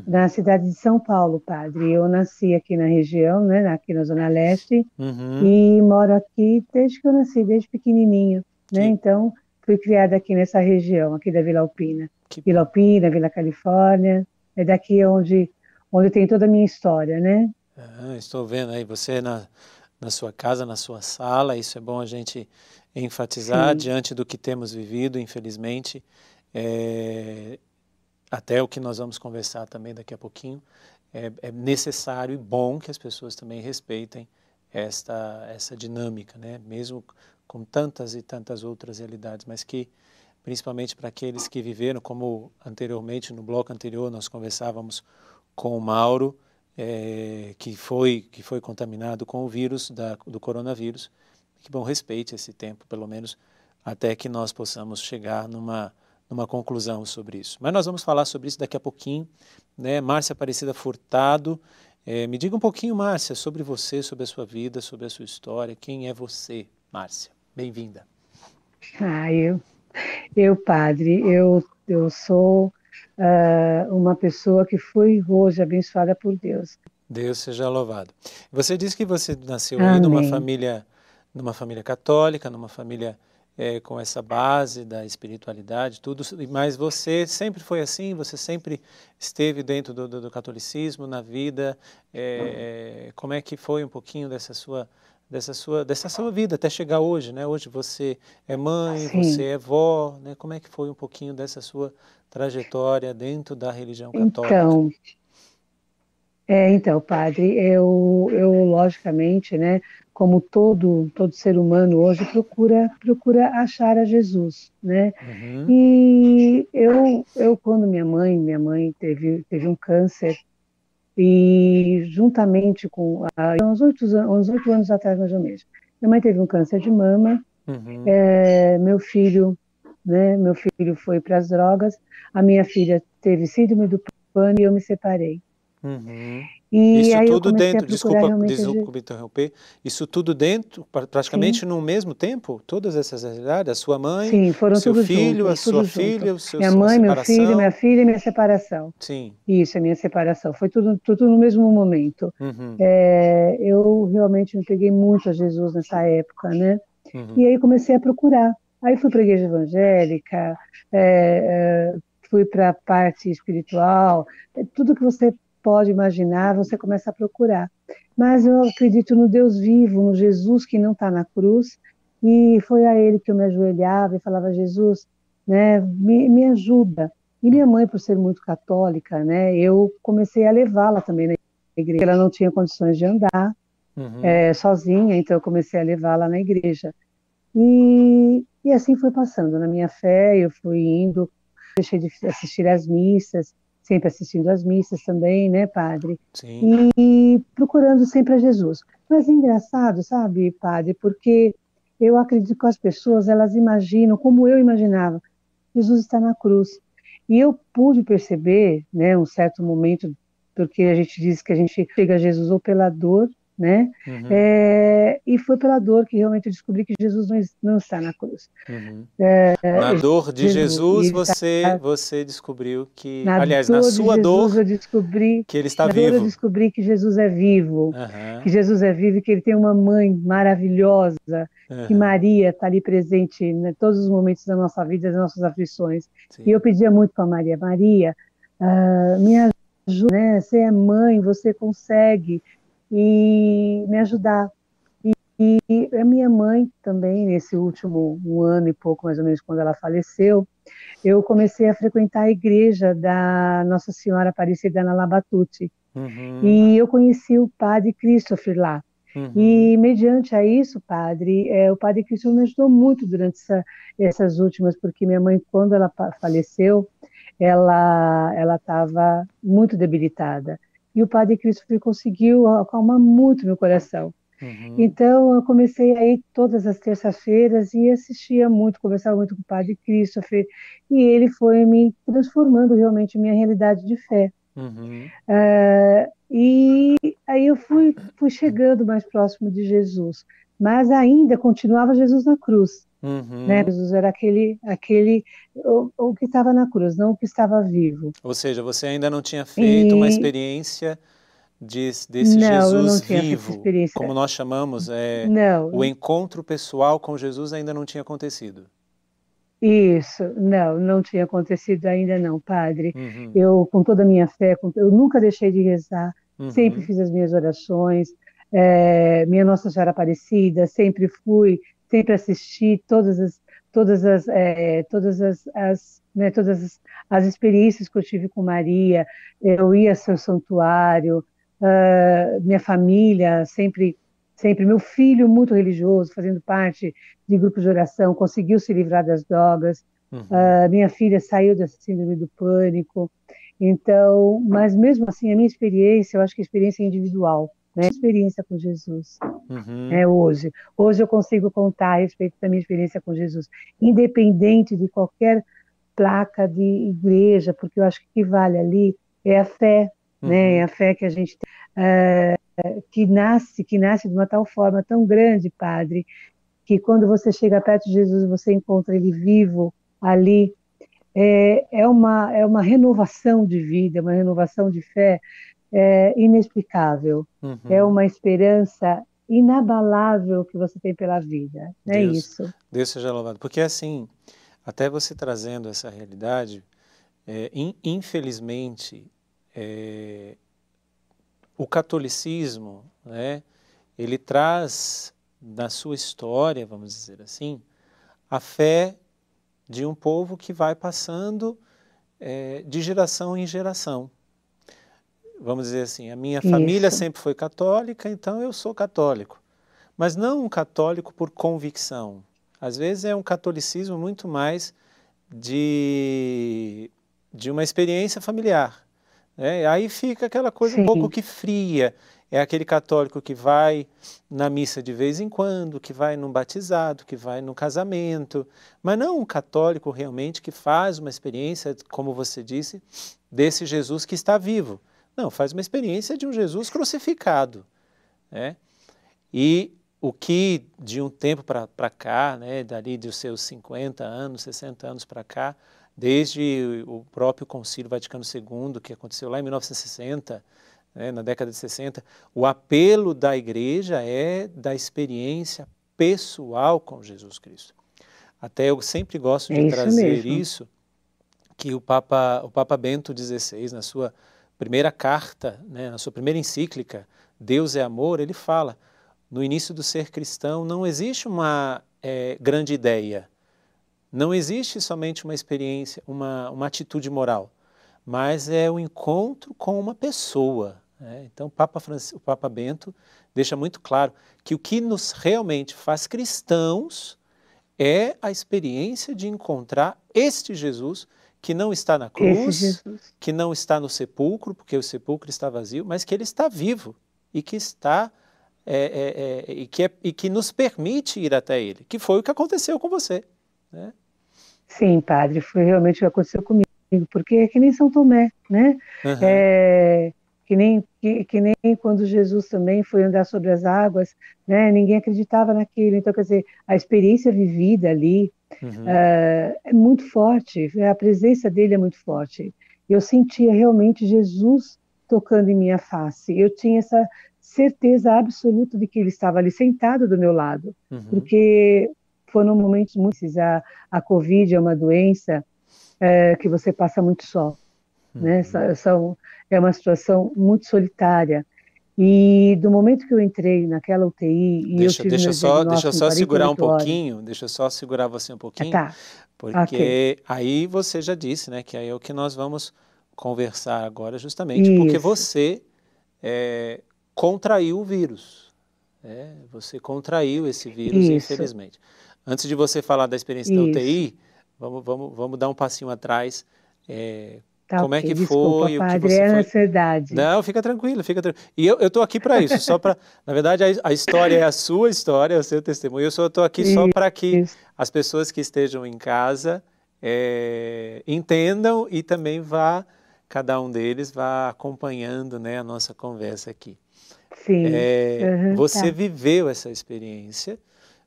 S4: na hum. cidade de São Paulo, padre. Eu nasci aqui na região, né, aqui na Zona Leste, uhum. e moro aqui desde que eu nasci, desde pequenininho. Né? Então, fui criada aqui nessa região, aqui da Vila Alpina. Que... Vila Alpina, Vila Califórnia, é daqui onde, onde tem toda a minha história, né?
S1: Ah, estou vendo aí você na, na sua casa, na sua sala, isso é bom a gente enfatizar Sim. diante do que temos vivido, infelizmente. É, até o que nós vamos conversar também daqui a pouquinho, é, é necessário e bom que as pessoas também respeitem esta, essa dinâmica, né? mesmo com tantas e tantas outras realidades, mas que, principalmente para aqueles que viveram, como anteriormente, no bloco anterior, nós conversávamos com o Mauro, é, que, foi, que foi contaminado com o vírus da, do coronavírus, que, bom, respeite esse tempo, pelo menos até que nós possamos chegar numa numa conclusão sobre isso. Mas nós vamos falar sobre isso daqui a pouquinho. Né? Márcia Aparecida Furtado, é, me diga um pouquinho, Márcia, sobre você, sobre a sua vida, sobre a sua história. Quem é você, Márcia? Bem-vinda.
S4: Ah, eu, eu padre, eu, eu sou uh, uma pessoa que foi hoje abençoada por Deus.
S1: Deus seja louvado. Você disse que você nasceu Amém. aí numa família, numa família católica, numa família é, com essa base da espiritualidade, tudo, mas você sempre foi assim, você sempre esteve dentro do, do, do catolicismo, na vida, é, é, como é que foi um pouquinho dessa sua, dessa sua, dessa sua vida até chegar hoje, né? Hoje você é mãe, Sim. você é vó, né? Como é que foi um pouquinho dessa sua trajetória dentro da religião católica? Então,
S4: é, então, padre, eu, eu logicamente, né, como todo todo ser humano hoje procura procura achar a Jesus, né? Uhum. E eu eu quando minha mãe minha mãe teve teve um câncer e juntamente com a, uns oito uns oito anos atrás mais ou menos minha mãe teve um câncer de mama, uhum. é, meu filho né meu filho foi para as drogas, a minha filha teve síndrome do pânico e eu me separei.
S1: Uhum. isso tudo dentro, desculpa, desculpa interromper, isso tudo dentro, praticamente no mesmo tempo, todas essas realidades, a sua mãe, Sim, foram seu filho,
S4: a é sua filha, o seu, minha mãe, meu filho, minha filha e minha separação. Sim. Isso, a é minha separação, foi tudo, tudo no mesmo momento. Uhum. É, eu realmente me peguei muito a Jesus nessa época, né? Uhum. E aí comecei a procurar. Aí fui para a igreja evangélica, é, é, fui para a parte espiritual, é, tudo que você pode imaginar, você começa a procurar. Mas eu acredito no Deus vivo, no Jesus que não está na cruz, e foi a ele que eu me ajoelhava e falava: Jesus, né, me, me ajuda. E minha mãe, por ser muito católica, né, eu comecei a levá-la também na igreja. Ela não tinha condições de andar uhum. é, sozinha, então eu comecei a levá-la na igreja. E, e assim foi passando na minha fé, eu fui indo, deixei de assistir às missas, sempre assistindo às missas também, né, padre? Sim. E procurando sempre a Jesus. Mas é engraçado, sabe, padre, porque eu acredito que as pessoas, elas imaginam, como eu imaginava, Jesus está na cruz. E eu pude perceber, né, um certo momento, porque a gente diz que a gente chega a Jesus ou pela dor né? Uhum. É, e foi pela dor que realmente eu descobri que Jesus não, não está na cruz. Uhum. É, na dor de Jesus,
S1: Jesus você está... você descobriu que, na aliás, na sua Jesus, dor,
S4: eu descobri que ele está na vivo. Dor eu descobri que Jesus é vivo, uhum. que Jesus é vivo e que ele tem uma mãe maravilhosa, que Maria está ali presente em né, todos os momentos da nossa vida, das nossas aflições. Sim. E eu pedia muito para Maria, Maria, uh, me ajude né? Você é mãe, você consegue e me ajudar. E, e a minha mãe também, nesse último um ano e pouco, mais ou menos, quando ela faleceu, eu comecei a frequentar a igreja da Nossa Senhora Aparecida na Labatute. Uhum. E eu conheci o padre Christopher lá. Uhum. E, mediante a isso, padre, é, o padre Christopher me ajudou muito durante essa, essas últimas, porque minha mãe, quando ela faleceu, ela estava muito debilitada. E o Padre Christopher conseguiu acalmar muito meu coração. Uhum. Então, eu comecei aí todas as terças-feiras e assistia muito, conversava muito com o Padre Christopher, e ele foi me transformando realmente minha realidade de fé. Uhum. Uh, e aí eu fui, fui chegando mais próximo de Jesus, mas ainda continuava Jesus na cruz. Uhum. Né? Jesus era aquele, aquele o, o que estava na cruz, não o que estava vivo.
S1: Ou seja, você ainda não tinha feito e... uma experiência de, desse não, Jesus vivo, como nós chamamos, é, não. o encontro pessoal com Jesus ainda não tinha acontecido.
S4: Isso, não, não tinha acontecido ainda não, padre. Uhum. Eu, com toda a minha fé, com, eu nunca deixei de rezar, uhum. sempre fiz as minhas orações, é, minha Nossa Senhora Aparecida, sempre fui sempre assistir todas as todas as é, todas as, as né, todas as, as, experiências que eu tive com Maria eu ia ao seu santuário uh, minha família sempre sempre meu filho muito religioso fazendo parte de grupos de oração conseguiu se livrar das drogas uhum. uh, minha filha saiu dessa síndrome do pânico então mas mesmo assim a minha experiência eu acho que a experiência é individual né? Experiência com Jesus. Uhum. É hoje. Hoje eu consigo contar a respeito da minha experiência com Jesus, independente de qualquer placa de igreja, porque eu acho que o que vale ali é a fé, né, uhum. né? É a fé que a gente tem, eh, que nasce, que nasce de uma tal forma tão grande, Padre, que quando você chega perto de Jesus você encontra ele vivo ali. É, é uma é uma renovação de vida, é uma renovação de fé é, inexplicável, uhum. é uma esperança inabalável que você tem pela vida. É isso.
S1: Deus seja louvado. Porque assim, até você trazendo essa realidade, é, in, infelizmente, é, o catolicismo, né, ele traz na sua história, vamos dizer assim, a fé de um povo que vai passando é, de geração em geração vamos dizer assim, a minha Isso. família sempre foi católica, então eu sou católico. Mas não um católico por convicção. Às vezes é um catolicismo muito mais de, de uma experiência familiar. Né? Aí fica aquela coisa Sim. um pouco que fria. É aquele católico que vai na missa de vez em quando, que vai num batizado, que vai num casamento, mas não um católico realmente que faz uma experiência, como você disse, desse Jesus que está vivo. Não, faz uma experiência de um Jesus crucificado. Né? E o que de um tempo para cá, né, dali dos seus 50 anos, 60 anos para cá, desde o próprio Concílio Vaticano II, que aconteceu lá em 1960, né, na década de 60, o apelo da igreja é da experiência pessoal com Jesus Cristo. Até eu sempre gosto de é isso trazer mesmo. isso, que o Papa, o Papa Bento XVI, na sua primeira carta, né, na sua primeira encíclica, Deus é Amor, ele fala: no início do ser cristão não existe uma é, grande ideia, não existe somente uma experiência, uma, uma atitude moral, mas é o um encontro com uma pessoa. Né? Então, Papa Francisco, o Papa Bento deixa muito claro que o que nos realmente faz cristãos é a experiência de encontrar este Jesus que não está na cruz, que não está no sepulcro, porque o sepulcro está vazio, mas que ele está vivo e que está é, é, é, e, que é, e que nos permite ir até ele, que foi o que aconteceu com você. Né?
S4: Sim, padre, foi realmente o que aconteceu comigo, porque é que nem São Tomé, né? Uhum. que nem que, que, nem quando Jesus também foi andar sobre as águas, né? Ninguém acreditava naquilo. Então, quer dizer, a experiência vivida ali, Uhum. É, é muito forte, é, a presença dele é muito forte. Eu sentia realmente Jesus tocando em minha face. Eu tinha essa certeza absoluta de que ele estava ali sentado do meu lado, uhum. porque foram momentos muito a, a Covid é uma doença é, que você passa muito só, né? uhum. né? São, é uma situação muito solitária. E do momento que eu entrei naquela UTI e deixa, eu tive deixa só, deixa só segurar um pouquinho,
S1: horas. deixa só segurar você um pouquinho, ah, tá. porque okay. aí você já disse, né, que aí é o que nós vamos conversar agora justamente, Isso. porque você é, contraiu o vírus, né, você contraiu esse vírus, Isso. infelizmente. Antes de você falar da experiência Isso. da UTI, vamos, vamos, vamos dar um passinho atrás. É, Tá, Como é okay, é que desculpa, foi? Padre, o que é
S4: foi... Não,
S1: fica tranquilo, fica tranquilo. E eu, eu aqui para isso, só para. Na verdade, a, a, história é a sua história, é o seu testemunho. Eu só estou aqui isso. só para que as pessoas que estejam em casa é, entendam e também vá, cada um deles vá acompanhando né, a nossa conversa aqui.
S3: Sim. É, uhum, você tá.
S1: viveu essa experiência,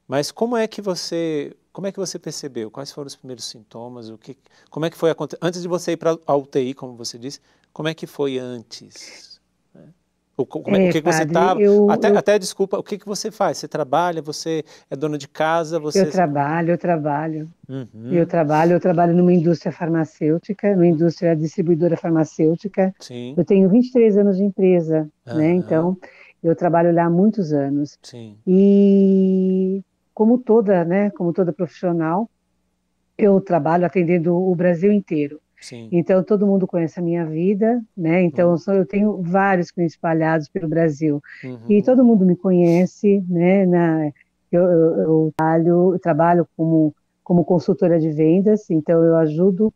S1: mas como é que você como é que você percebeu? Quais foram os primeiros sintomas? O que, como é que foi antes de você ir para a UTI, como você disse? Como é que foi antes? Né? O, como é, o que, padre, que você estava? Até, eu... até, desculpa, o que, que você faz? Você trabalha? Você é dona de casa? Você... Eu trabalho,
S4: eu trabalho. Uhum. Eu trabalho, eu trabalho numa indústria farmacêutica, numa indústria distribuidora farmacêutica. Sim. Eu tenho 23 anos de empresa, uhum. né? Então eu trabalho lá há muitos anos. Sim. E como toda, né, como toda profissional, eu trabalho atendendo o Brasil inteiro. Sim. Então todo mundo conhece a minha vida, né? Então uhum. eu tenho vários clientes espalhados pelo Brasil uhum. e todo mundo me conhece, né? Na, eu, eu, eu, trabalho, eu trabalho como como consultora de vendas, então eu ajudo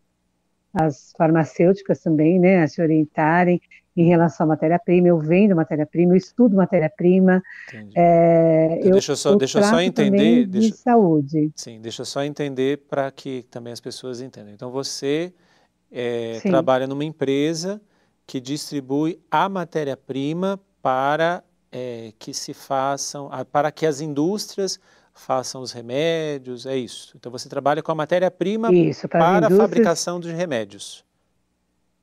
S4: as farmacêuticas também, né, a se orientarem em relação à matéria-prima, eu vendo matéria-prima, eu estudo matéria-prima. É, então, deixa eu só, eu deixa eu só entender. Deixa, de saúde. Sim,
S1: deixa eu só entender para que também as pessoas entendam. Então, você é, trabalha numa empresa que distribui a matéria-prima para é, que se façam, para que as indústrias façam os remédios, é isso. Então você trabalha com a matéria-prima para a fabricação dos remédios.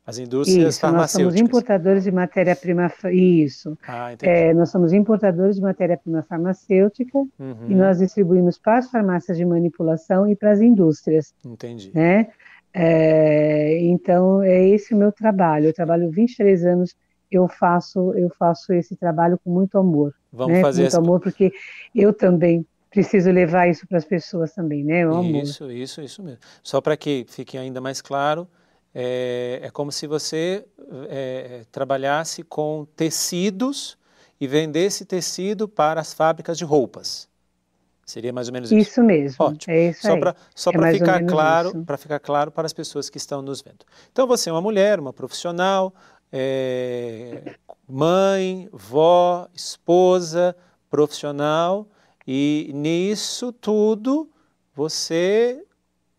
S1: As indústrias isso, farmacêuticas. Nós somos
S4: importadores de matéria-prima. Isso. Ah, é, nós somos importadores de matéria-prima farmacêutica uhum. e nós distribuímos para as farmácias de manipulação e para as indústrias. Entendi. Né? É, então, é esse o meu trabalho. Eu trabalho 23 anos, eu faço, eu faço esse trabalho com muito amor. Vamos né? fazer com muito amor, porque eu também preciso levar isso para as pessoas também, né? O amor. Isso,
S1: isso, isso mesmo. Só para que fique ainda mais claro é, é como se você é, trabalhasse com tecidos e vendesse tecido para as fábricas de roupas. Seria mais ou menos isso. Isso
S4: mesmo. Ótimo. É isso só para só é ficar claro,
S1: para ficar claro para as pessoas que estão nos vendo. Então você é uma mulher, uma profissional, é, mãe, vó, esposa, profissional e nisso tudo você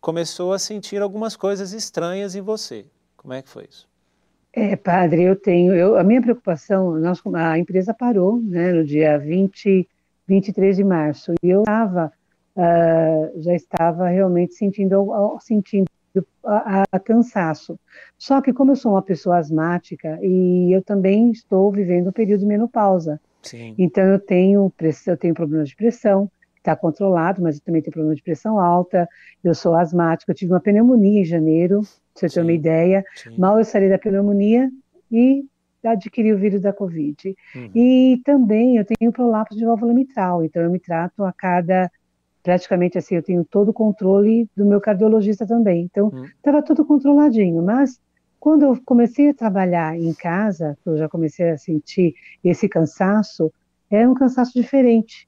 S1: começou a sentir algumas coisas estranhas em você. Como é que foi isso?
S4: É, padre, eu tenho, eu, a minha preocupação, nós, a empresa parou, né, no dia 20, 23 de março, e eu estava, uh, ah, já estava realmente sentindo, ah, sentindo a, a, cansaço. Só que como eu sou uma pessoa asmática e eu também estou vivendo um período de menopausa, Sim. então eu tenho, eu tenho problemas de pressão, está controlado, mas eu também tenho problema de pressão alta, eu sou asmático, eu tive uma pneumonia em janeiro, se eu tiver uma ideia, sim. mal eu saí da pneumonia e adquiri o vírus da Covid. Uhum. E também eu tenho prolapso de válvula mitral, então eu me trato a cada praticamente assim, eu tenho todo o controle do meu cardiologista também. Então, estava hum. tudo controladinho, mas quando eu comecei a trabalhar em casa, eu já comecei a sentir esse cansaço, era é um cansaço diferente.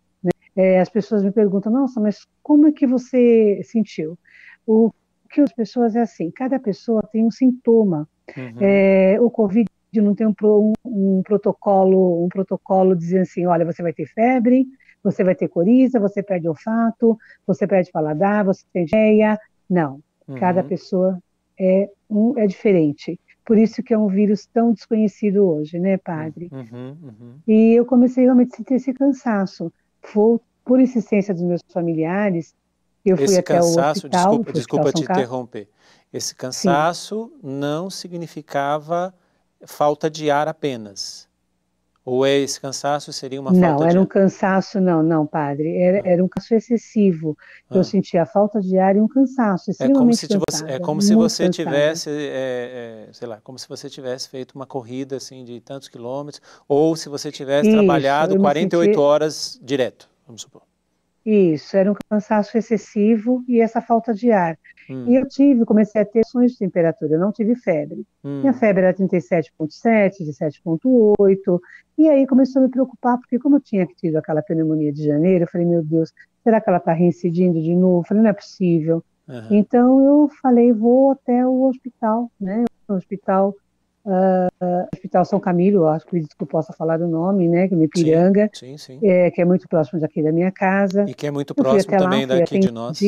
S4: É, as pessoas me perguntam, nossa, mas como é que você sentiu? O que as pessoas é assim, cada pessoa tem um sintoma. Uhum. É, o Covid não tem um, um, um, protocolo, um protocolo dizendo assim, olha, você vai ter febre, você vai ter coriza, você perde olfato, você perde paladar, você tem geia. Não, uhum. cada pessoa é um é diferente. Por isso que é um vírus tão desconhecido hoje, né, padre? Uhum, uhum. e eu comecei realmente a sentir esse cansaço. Vou por insistência dos meus familiares, eu fui Esse até cansaço, o hospital. Desculpa, desculpa te interromper.
S1: Esse cansaço Sim. não significava falta de ar apenas. Ou é esse cansaço seria uma não, falta de Não, era um
S4: cansaço, não, não, padre. Era, ah. era um cansaço excessivo. Ah. Eu sentia falta de ar e um cansaço é como se cansado, você, é como se você cansado. tivesse,
S1: é, é, sei lá, como se você tivesse feito uma corrida assim de tantos quilômetros, ou se você tivesse Isso, trabalhado 48 senti... horas direto vamos supor.
S4: Isso, era um cansaço excessivo e essa falta de ar. Hum. E eu tive, comecei a ter sonhos de temperatura, eu não tive febre. Hum. Minha febre era 37,7, 17,8. E aí começou a me preocupar, porque como eu tinha tido aquela pneumonia de janeiro, eu falei, meu Deus, será que ela está reincidindo de novo? Eu falei, não é possível. Uhum. Então eu falei, vou até o hospital, né? O hospital uh, Hospital São Camilo, acho que eu possa falar o nome, né, que é Ipiranga, sim, sim, sim. É, que é muito próximo daqui da minha casa. E que é muito próximo também lá, daqui de nós.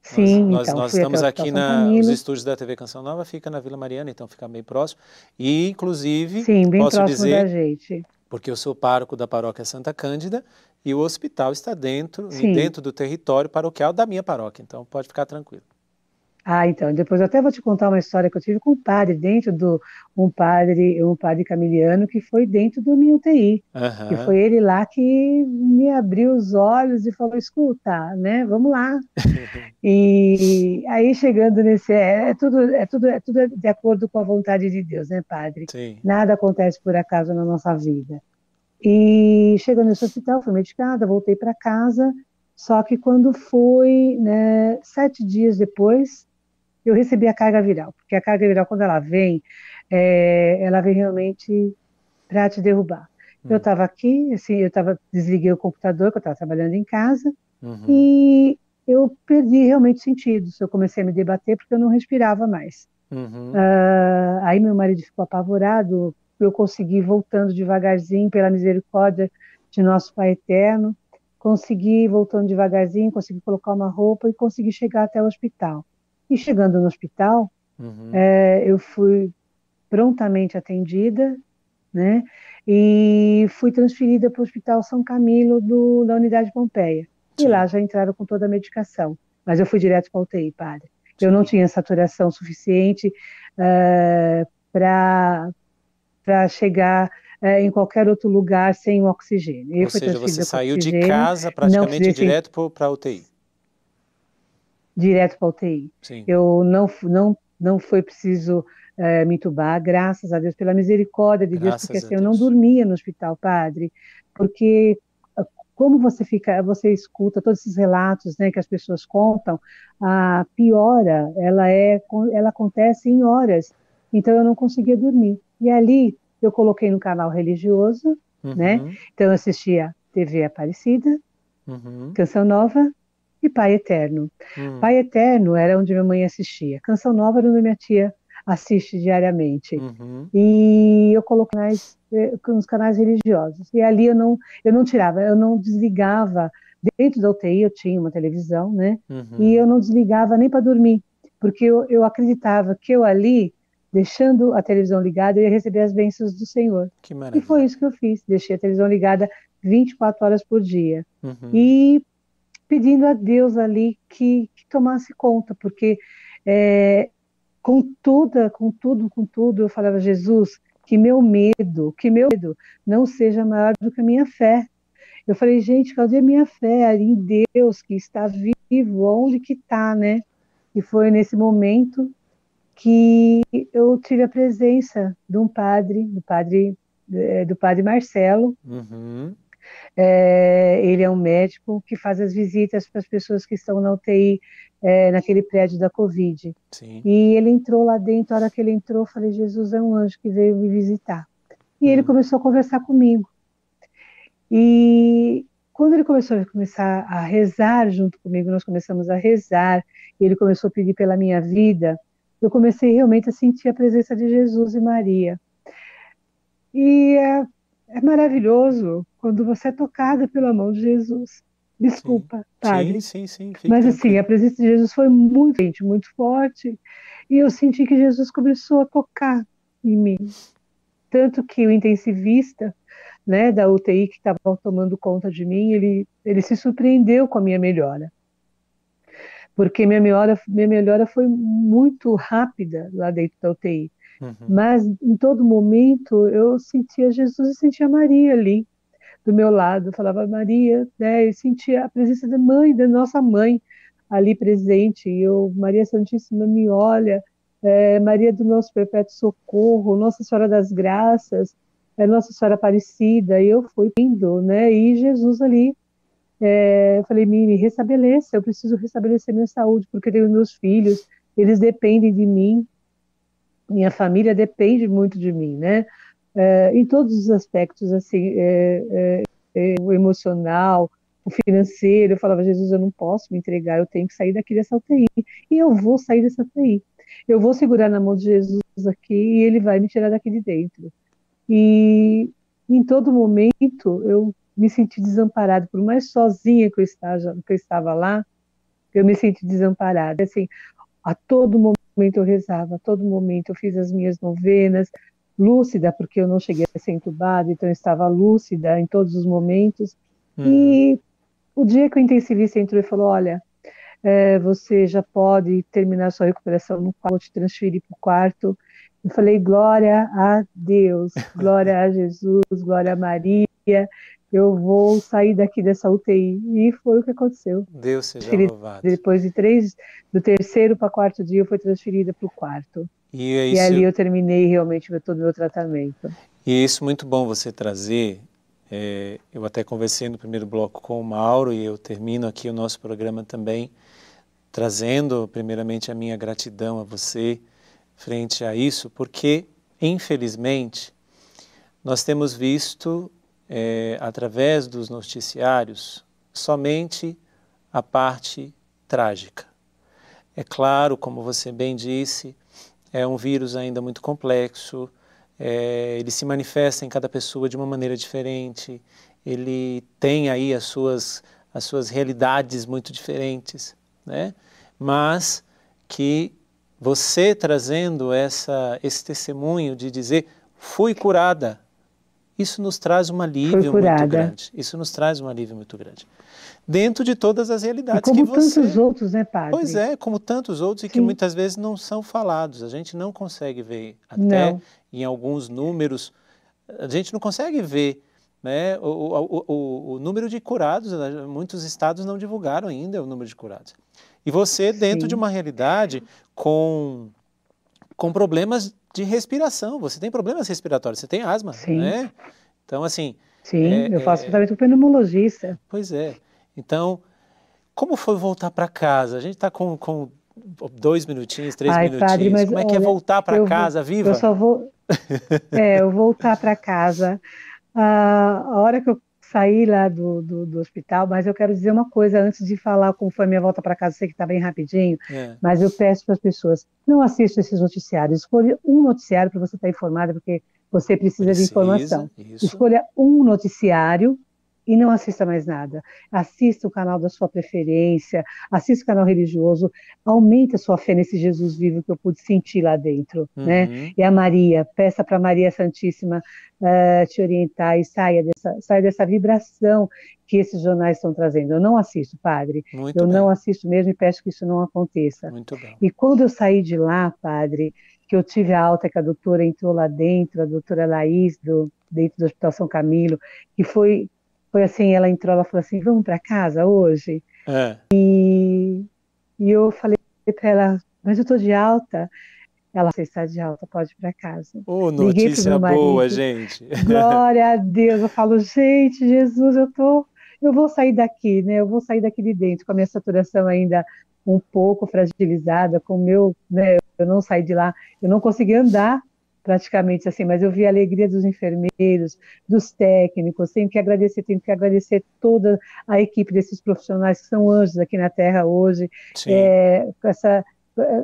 S4: Sim, nós, então, nós estamos
S1: aqui nos estúdios da TV Canção Nova, fica na Vila Mariana, então fica meio próximo. E, inclusive, Sim, bem posso próximo dizer, da gente. porque eu sou pároco da paróquia Santa Cândida e o hospital está dentro, dentro do território paroquial da minha paróquia, então pode ficar tranquilo.
S4: Ah, então, depois eu até vou te contar uma história que eu tive com um padre, dentro do um padre, um padre camiliano que foi dentro do minha UTI.
S3: Uhum. foi
S4: ele lá que me abriu os olhos e falou: escuta, né? Vamos lá. e aí chegando nesse. É, é, tudo, é, tudo, é tudo de acordo com a vontade de Deus, né, padre? Sim. Nada acontece por acaso na nossa vida. E chegando nesse hospital, fui medicada, voltei para casa. Só que quando foi né, sete dias depois, eu recebi a carga viral, porque a carga viral, quando ela vem, é, ela vem realmente para te derrubar. Uhum. Eu estava hum. aqui, assim, eu tava, desliguei o computador, que eu estava trabalhando em casa, uhum. e eu perdi realmente sentido. Eu comecei a me debater porque eu não respirava mais. Uhum. Uh, aí meu marido ficou apavorado, eu consegui, voltando devagarzinho, pela misericórdia de nosso Pai Eterno, consegui, voltando devagarzinho, consegui colocar uma roupa e consegui chegar até o hospital. E chegando no hospital, uhum. é, eu fui prontamente atendida, né? E fui transferida para o Hospital São Camilo do, da Unidade Pompeia. Sim. E lá já entraram com toda a medicação. Mas eu fui direto para a UTI, padre. Sim. Eu não tinha saturação suficiente uh, é, para chegar uh, em qualquer outro lugar sem o oxigênio. Eu Ou seja, você saiu de casa praticamente direto para a UTI direto para UTI. Sim. Eu não, não, não foi preciso é, me entubar, graças a Deus, pela misericórdia de graças Deus, porque assim, Deus. eu não dormia no hospital, padre, porque ah, como você fica, você escuta todos esses relatos, né, que as pessoas contam, a piora, ela é, ela acontece em horas. Então eu não conseguia dormir. E ali eu coloquei no canal religioso, né? uhum. né? Então eu assistia TV Aparecida, uhum. Canção Nova, e Pai Eterno. Hum. Pai Eterno era onde minha mãe assistia. Canção Nova era onde minha tia assiste diariamente. Uhum. E eu coloco nos eh, canais religiosos. E ali eu não, eu não tirava, eu não desligava. Dentro da UTI eu tinha uma televisão, né? Uhum. E eu não desligava nem para dormir, porque eu, eu acreditava que eu ali, deixando a televisão ligada, eu ia receber as bênçãos do Senhor. Que maravilha! E foi isso que eu fiz. Deixei a televisão ligada 24 horas por dia. Uhum. E pedindo a Deus ali que, que tomasse conta, porque é, com toda, com tudo, com tudo, eu falava, Jesus, que meu medo, que meu medo não seja maior do que a minha fé. Eu falei, gente, cadê a minha fé em Deus que está vivo, onde que está, né? E foi nesse momento que eu tive a presença de um padre, do padre, é, do padre Marcelo, uhum. É, ele é um médico que faz as visitas para as pessoas que estão na UTI, é, naquele prédio da Covid. Sim. E ele entrou lá dentro, a hora que ele entrou, eu falei: Jesus é um anjo que veio me visitar. E hum. ele começou a conversar comigo. E quando ele começou a começar a rezar junto comigo, nós começamos a rezar, e ele começou a pedir pela minha vida, eu comecei realmente a sentir a presença de Jesus e Maria. E eh, é maravilhoso quando você é tocada pela mão de Jesus. Desculpa, sim, padre. Sim, sim, sim. Mas assim, a presença de Jesus foi muito, muito forte. E eu senti que Jesus começou a tocar em mim. Tanto que o intensivista né, da UTI que estava tomando conta de mim, ele, ele se surpreendeu com a minha melhora. Porque minha melhora, minha melhora foi muito rápida lá dentro da UTI. Uhum. Mas em todo momento eu sentia Jesus e sentia Maria ali do meu lado. Eu falava Maria, né? E sentia a presença da mãe, da nossa mãe ali presente. E eu, Maria Santíssima, me olha. É, Maria do Nosso Perpétuo Socorro, Nossa Senhora das Graças, é, Nossa Senhora Aparecida, e eu fui indo, né? E Jesus ali, é, eu falei, me, me restabeleça, eu preciso restabelecer minha saúde, porque tenho meus filhos, eles dependem de mim, minha família depende muito de mim, né? É, em todos os aspectos, assim, é, é, é, o emocional, o financeiro, eu falava, Jesus, eu não posso me entregar, eu tenho que sair daqui dessa UTI, e eu vou sair dessa UTI. Eu vou segurar na mão de Jesus aqui e ele vai me tirar daqui de dentro. E em todo momento eu me senti desamparado, por mais sozinha que eu, estava, que eu estava lá, eu me senti desamparada. Assim, a todo momento momento eu rezava, todo momento eu fiz as minhas novenas, lúcida, porque eu não cheguei a ser entubada, então eu estava lúcida em todos os momentos. Uhum. E o dia que o intensivista entrou e falou: Olha, é, você já pode terminar sua recuperação no quarto, te transferir para o quarto. Eu falei: Glória a Deus, glória a Jesus, glória a Maria eu vou sair daqui dessa UTI. E foi o que aconteceu. Deus seja ele, louvado. Depois de três, do terceiro para quarto dia, eu fui transferida para o quarto. E, é e ali eu terminei realmente todo o meu tratamento.
S1: E é isso muito bom você trazer. É, eu até conversei no primeiro bloco com o Mauro e eu termino aqui o nosso programa também trazendo primeiramente a minha gratidão a você frente a isso, porque infelizmente nós temos visto é, através dos noticiários, somente a parte trágica. É claro, como você bem disse, é um vírus ainda muito complexo, é, ele se manifesta em cada pessoa de uma maneira diferente, ele tem aí as suas, as suas realidades muito diferentes, né? mas que você trazendo essa, esse testemunho de dizer fui curada, isso nos traz um alívio muito grande. Isso nos traz um alívio muito grande. Dentro de todas as realidades como que você... tantos
S4: outros, né, padre? Pois
S1: é, como tantos outros Sim. e que muitas vezes não são falados. A gente não consegue ver até não. em alguns números. A gente não consegue ver né, o, o, o, o, número de curados, né? muitos estados não divulgaram ainda o número de curados. E você, dentro Sim. de uma realidade com, com problemas de respiração. Você tem problemas respiratórios, você tem asma, Sim. né? Então, assim... Sim, é, eu faço é, tratamento
S4: com pneumologista.
S1: Pois é. Então, como foi voltar para casa? A gente está com, com dois minutinhos,
S3: três Ai, minutinhos. Padre, mas, como é olha, que é voltar para casa viva? Eu só
S4: vou... é, eu voltar para casa. Ah, a hora que eu sair lá do, do, do, hospital, mas eu quero dizer uma coisa antes de falar como foi minha volta para casa, sei que está bem rapidinho, é. mas eu peço para as pessoas, não assistam esses noticiários, escolha um noticiário para você estar tá informada, porque você precisa, precisa de informação. Isso. Escolha um noticiário e não assista mais nada. Assista o canal da sua preferência, assista o canal religioso, aumenta a sua fé nesse Jesus vivo que eu pude sentir lá dentro, né? uhum. né? E a Maria, peça para Maria Santíssima uh, te orientar e saia dessa, saia dessa vibração que esses jornais estão trazendo. Eu não assisto, padre. Muito eu bem. não assisto mesmo e peço que isso não aconteça. Muito bem. E quando eu saí de lá, padre, que eu tive a alta que a doutora entrou lá dentro, a doutora Laís, do, dentro do Hospital São Camilo, que foi foi assim, ela entrou, ela falou assim, vamos para casa hoje? É. E, e eu falei para ela, mas eu tô de alta. Ela, você está de alta, pode ir para casa. Oh, notícia boa, gente. Glória a Deus. Eu falo, gente, Jesus, eu tô, eu vou sair daqui, né? Eu vou sair daqui de dentro com a minha saturação ainda um pouco fragilizada, com o meu, né? Eu não saí de lá, eu não consegui andar praticamente assim, mas eu vi a alegria dos enfermeiros, dos técnicos, tenho que agradecer, tenho que agradecer toda a equipe desses profissionais que são anjos aqui na Terra hoje, é, com essa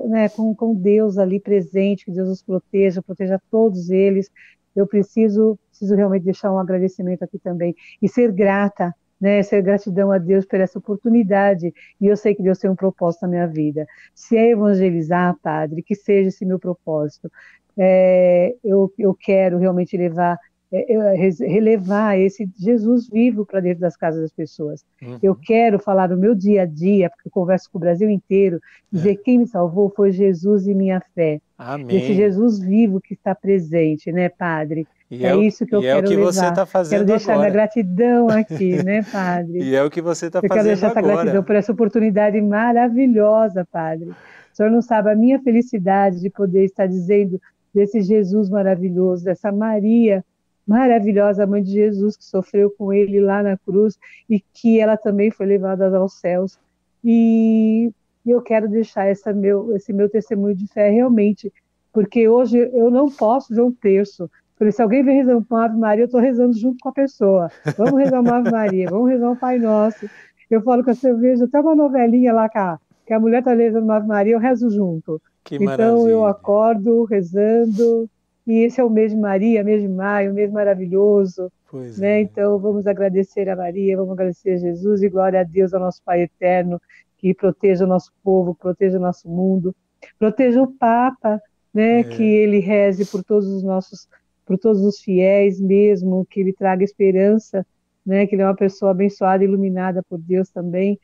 S4: né, com, com Deus ali presente, que Deus os proteja, proteja todos eles. Eu preciso, preciso realmente deixar um agradecimento aqui também e ser grata né, ser gratidão a Deus por essa oportunidade, e eu sei que Deus tem um propósito na minha vida. Se é evangelizar, Padre, que seja esse meu propósito é, eu, eu quero realmente levar é, relevar esse Jesus vivo para dentro das casas das pessoas. Uhum. Eu quero falar do meu dia a dia, porque eu converso com o Brasil inteiro, é. dizer é. quem me salvou foi Jesus e minha fé. Amém. Esse Jesus vivo que está presente, né, Padre? E é, é isso que eu quero é o que levar. você está fazendo Quero deixar agora. minha gratidão aqui, né, Padre?
S1: e é o que você está fazendo agora. Eu quero deixar agora. essa gratidão por
S4: essa oportunidade maravilhosa, Padre. O senhor não sabe a minha felicidade de poder estar dizendo desse Jesus maravilhoso, dessa Maria maravilhosa, mãe de Jesus, que sofreu com ele lá na cruz e que ela também foi levada aos céus. E eu quero deixar essa meu, esse meu testemunho de fé realmente, porque hoje eu não posso de um terço. Por isso, se alguém vem rezar uma Ave Maria, eu estou rezando junto com a pessoa. Vamos rezar uma Ave Maria, vamos rezar um Pai Nosso. Eu falo com a vejo até uma novelinha lá cá, que a mulher está rezando uma Ave Maria, eu rezo junto. Que então maravilha. eu acordo rezando e esse é o mês de Maria, mês de maio, mês maravilhoso. Pois né? É. Então vamos agradecer a Maria, vamos agradecer a Jesus e glória a Deus, ao nosso Pai eterno, que proteja o nosso povo, proteja o nosso mundo, proteja o Papa, né? É. Que ele reze por todos os nossos, por todos os fiéis mesmo, que ele traga esperança. Né, que ele é uma pessoa abençoada, iluminada por Deus também,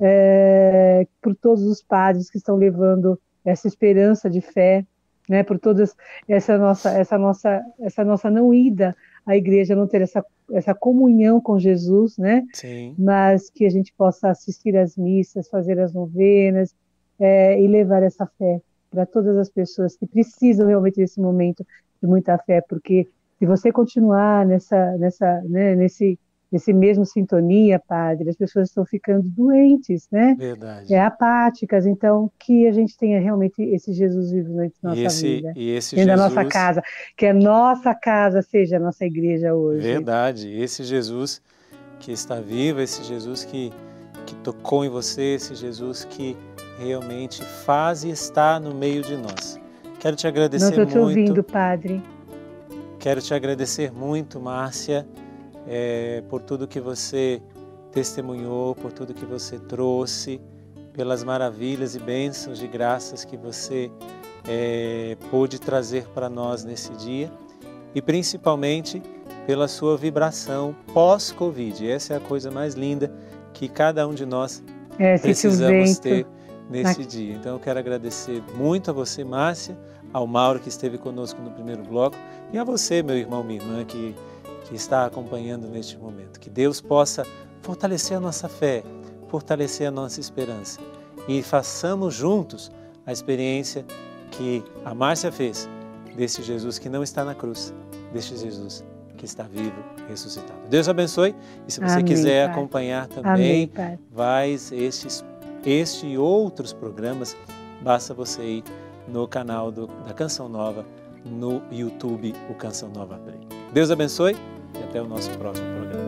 S4: é, por todos os padres que estão levando essa esperança de fé, né, por todas essa nossa essa nossa essa nossa não ida à igreja, não ter essa essa comunhão com Jesus, né? Sim. Mas que a gente possa assistir às missas, fazer as novenas é, e levar essa fé para todas as pessoas que precisam realmente desse momento de muita fé, porque se você continuar nessa nessa né, nesse esse mesmo sintonia, padre, as pessoas estão ficando doentes, né? Verdade. É, apáticas, então que a gente tenha realmente esse Jesus vivo na nossa e esse, vida. E esse Jesus... nossa casa, que a nossa casa seja a nossa igreja hoje.
S1: Verdade, esse Jesus que está vivo, esse Jesus que, que tocou em você, esse Jesus que realmente faz e está no meio de nós. Quero te agradecer Não, muito. Não estou te ouvindo, padre. Quero te agradecer muito, Márcia é, por tudo que você testemunhou, por tudo que você trouxe, pelas maravilhas e bênçãos de graças que você é, pôde trazer para nós nesse dia e principalmente pela sua vibração pós-Covid. Essa é a coisa mais linda que cada um de nós é, precisamos ter nesse na... dia. Então eu quero agradecer muito a você, Márcia, ao Mauro que esteve conosco no primeiro bloco e a você, meu irmão, minha irmã, que que está acompanhando neste momento. Que Deus possa fortalecer a nossa fé, fortalecer a nossa esperança e façamos juntos a experiência que a Márcia fez deste Jesus que não está na cruz, deste Jesus que está vivo, ressuscitado. Deus abençoe e se você Amém, quiser pai. acompanhar também mais estes, este e outros programas, basta você ir no canal do, da Canção Nova, no YouTube, o Canção Nova Play. Deus abençoe até o nosso próximo programa.